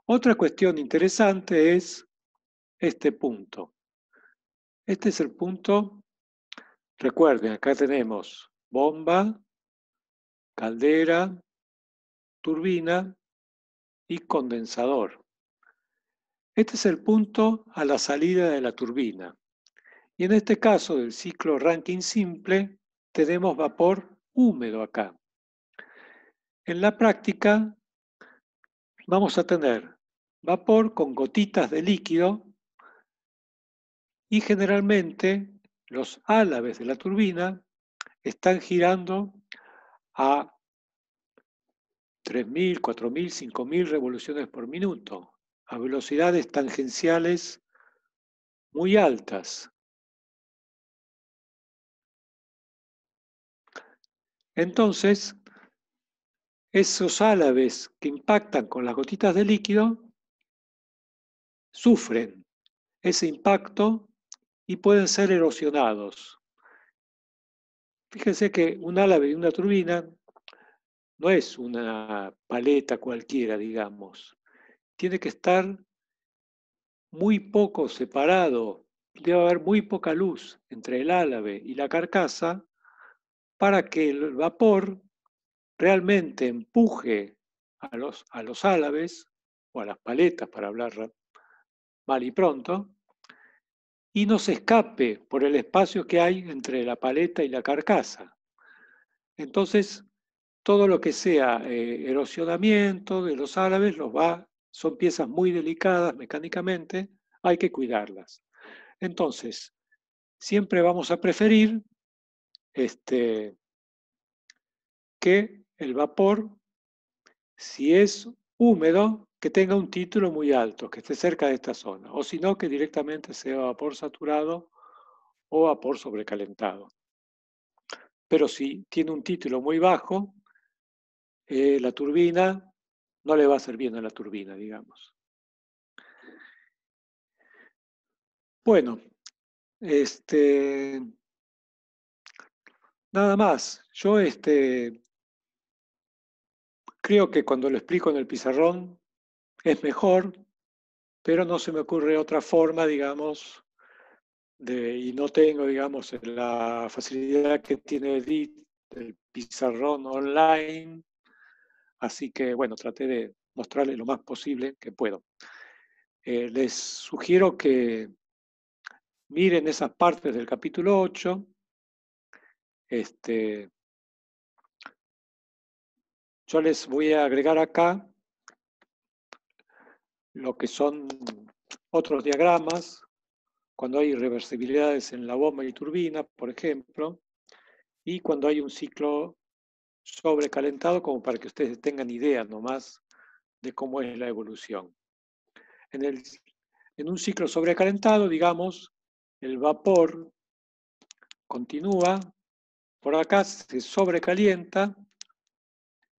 Otra cuestión interesante es este punto. Este es el punto, recuerden, acá tenemos bomba, caldera, turbina y condensador. Este es el punto a la salida de la turbina. Y en este caso del ciclo ranking simple, tenemos vapor húmedo acá. En la práctica, vamos a tener vapor con gotitas de líquido y generalmente los álabes de la turbina están girando a 3.000, 4.000, 5.000 revoluciones por minuto, a velocidades tangenciales muy altas. Entonces, esos álabes que impactan con las gotitas de líquido sufren ese impacto y pueden ser erosionados. Fíjense que un álave y una turbina no es una paleta cualquiera, digamos. Tiene que estar muy poco separado, debe haber muy poca luz entre el álave y la carcasa para que el vapor realmente empuje a los, a los álabes o a las paletas, para hablar mal y pronto, y se escape por el espacio que hay entre la paleta y la carcasa. Entonces, todo lo que sea eh, erosionamiento de los árabes los va, son piezas muy delicadas mecánicamente, hay que cuidarlas. Entonces, siempre vamos a preferir este, que el vapor, si es húmedo, que tenga un título muy alto, que esté cerca de esta zona, o si no, que directamente sea vapor saturado o vapor sobrecalentado. Pero si tiene un título muy bajo, eh, la turbina no le va a servir bien a la turbina, digamos. Bueno, este, nada más. Yo este, creo que cuando lo explico en el pizarrón es mejor, pero no se me ocurre otra forma, digamos, y no tengo, digamos, la facilidad que tiene Edith, el pizarrón online. Así que, bueno, traté de mostrarles lo más posible que puedo. Eh, les sugiero que miren esas partes del capítulo 8. Este, yo les voy a agregar acá lo que son otros diagramas, cuando hay irreversibilidades en la bomba y turbina, por ejemplo, y cuando hay un ciclo sobrecalentado, como para que ustedes tengan idea nomás de cómo es la evolución. En, en un ciclo sobrecalentado, digamos, el vapor continúa, por acá se sobrecalienta,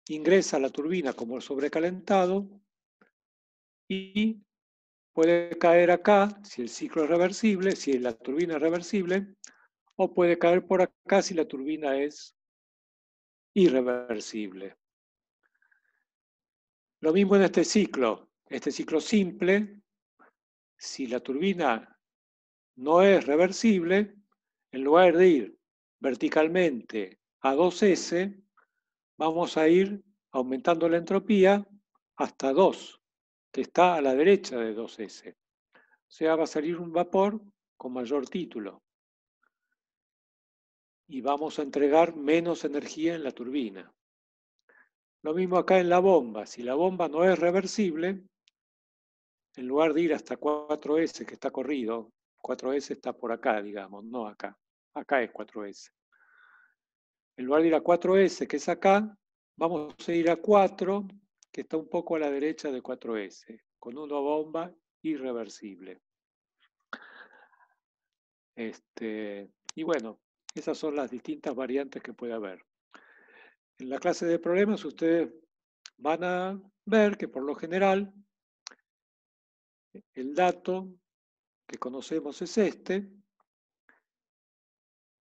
ingresa a la turbina como sobrecalentado, y puede caer acá si el ciclo es reversible, si la turbina es reversible, o puede caer por acá si la turbina es irreversible. Lo mismo en este ciclo, este ciclo simple, si la turbina no es reversible, en lugar de ir verticalmente a 2S, vamos a ir aumentando la entropía hasta 2 que está a la derecha de 2S. O sea, va a salir un vapor con mayor título. Y vamos a entregar menos energía en la turbina. Lo mismo acá en la bomba. Si la bomba no es reversible, en lugar de ir hasta 4S que está corrido, 4S está por acá, digamos, no acá. Acá es 4S. En lugar de ir a 4S, que es acá, vamos a ir a 4 que está un poco a la derecha de 4S, con una bomba irreversible. Este, y bueno, esas son las distintas variantes que puede haber. En la clase de problemas ustedes van a ver que por lo general el dato que conocemos es este.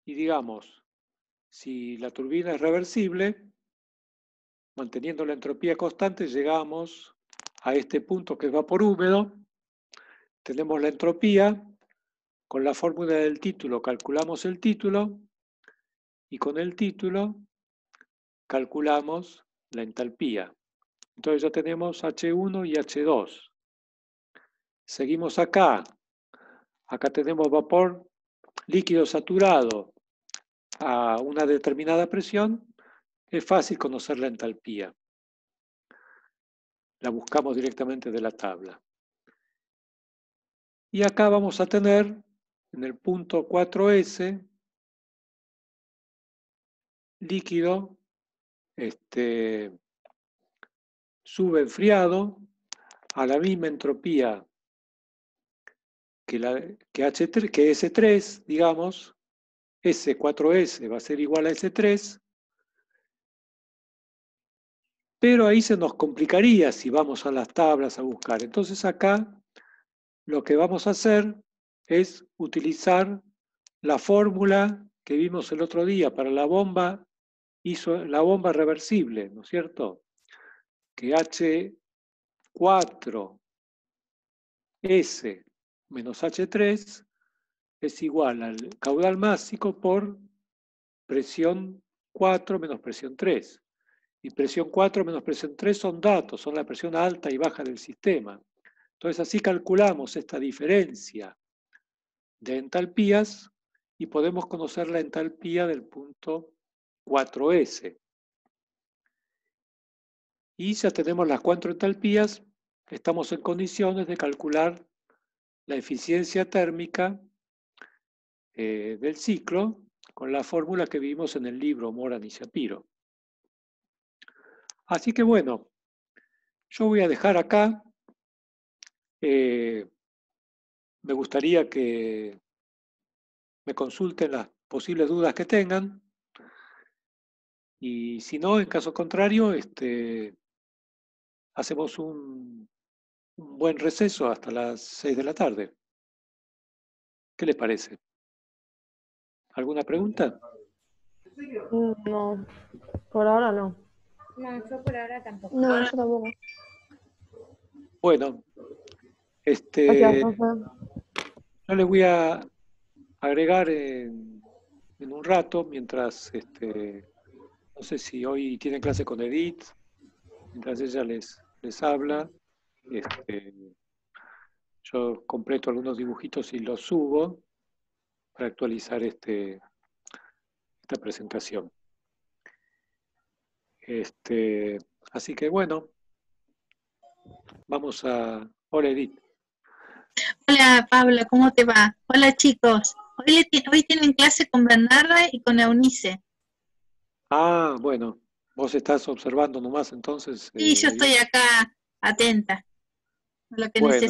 Y digamos, si la turbina es reversible, manteniendo la entropía constante, llegamos a este punto que es vapor húmedo, tenemos la entropía, con la fórmula del título calculamos el título y con el título calculamos la entalpía. Entonces ya tenemos H1 y H2. Seguimos acá. Acá tenemos vapor líquido saturado a una determinada presión es fácil conocer la entalpía. La buscamos directamente de la tabla. Y acá vamos a tener, en el punto 4S, líquido este, subenfriado a la misma entropía que, 3 que S3, digamos, S4S va a ser igual a S3, pero ahí se nos complicaría si vamos a las tablas a buscar. Entonces acá lo que vamos a hacer es utilizar la fórmula que vimos el otro día para la bomba, la bomba reversible, ¿no es cierto? Que H4S menos H3 es igual al caudal másico por presión 4 menos presión 3. Y presión 4 menos presión 3 son datos, son la presión alta y baja del sistema. Entonces así calculamos esta diferencia de entalpías y podemos conocer la entalpía del punto 4S. Y ya tenemos las cuatro entalpías, estamos en condiciones de calcular la eficiencia térmica eh, del ciclo con la fórmula que vimos en el libro Moran y Shapiro. Así que bueno, yo voy a dejar acá. Eh, me gustaría que me consulten las posibles dudas que tengan. Y si no, en caso contrario, este, hacemos un, un buen receso hasta las seis de la tarde. ¿Qué les parece? ¿Alguna pregunta? Mm, no, por ahora no. No, yo por ahora tampoco. No, yo tampoco. Bueno, este, yo les voy a agregar en, un rato, mientras, este, no sé si hoy tienen clase con Edith, mientras ella les, les habla, este, yo completo algunos dibujitos y los subo para actualizar este, esta presentación. Este, así que bueno, vamos a... Hola Edith. Hola Pablo, ¿cómo te va? Hola chicos. Hoy, tienen clase con Bernarda y con Eunice. Ah, bueno, vos estás observando nomás entonces. Sí, yo eh, estoy acá atenta lo que bueno,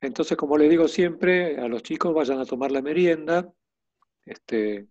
Entonces, como les digo siempre, a los chicos vayan a tomar la merienda. Este,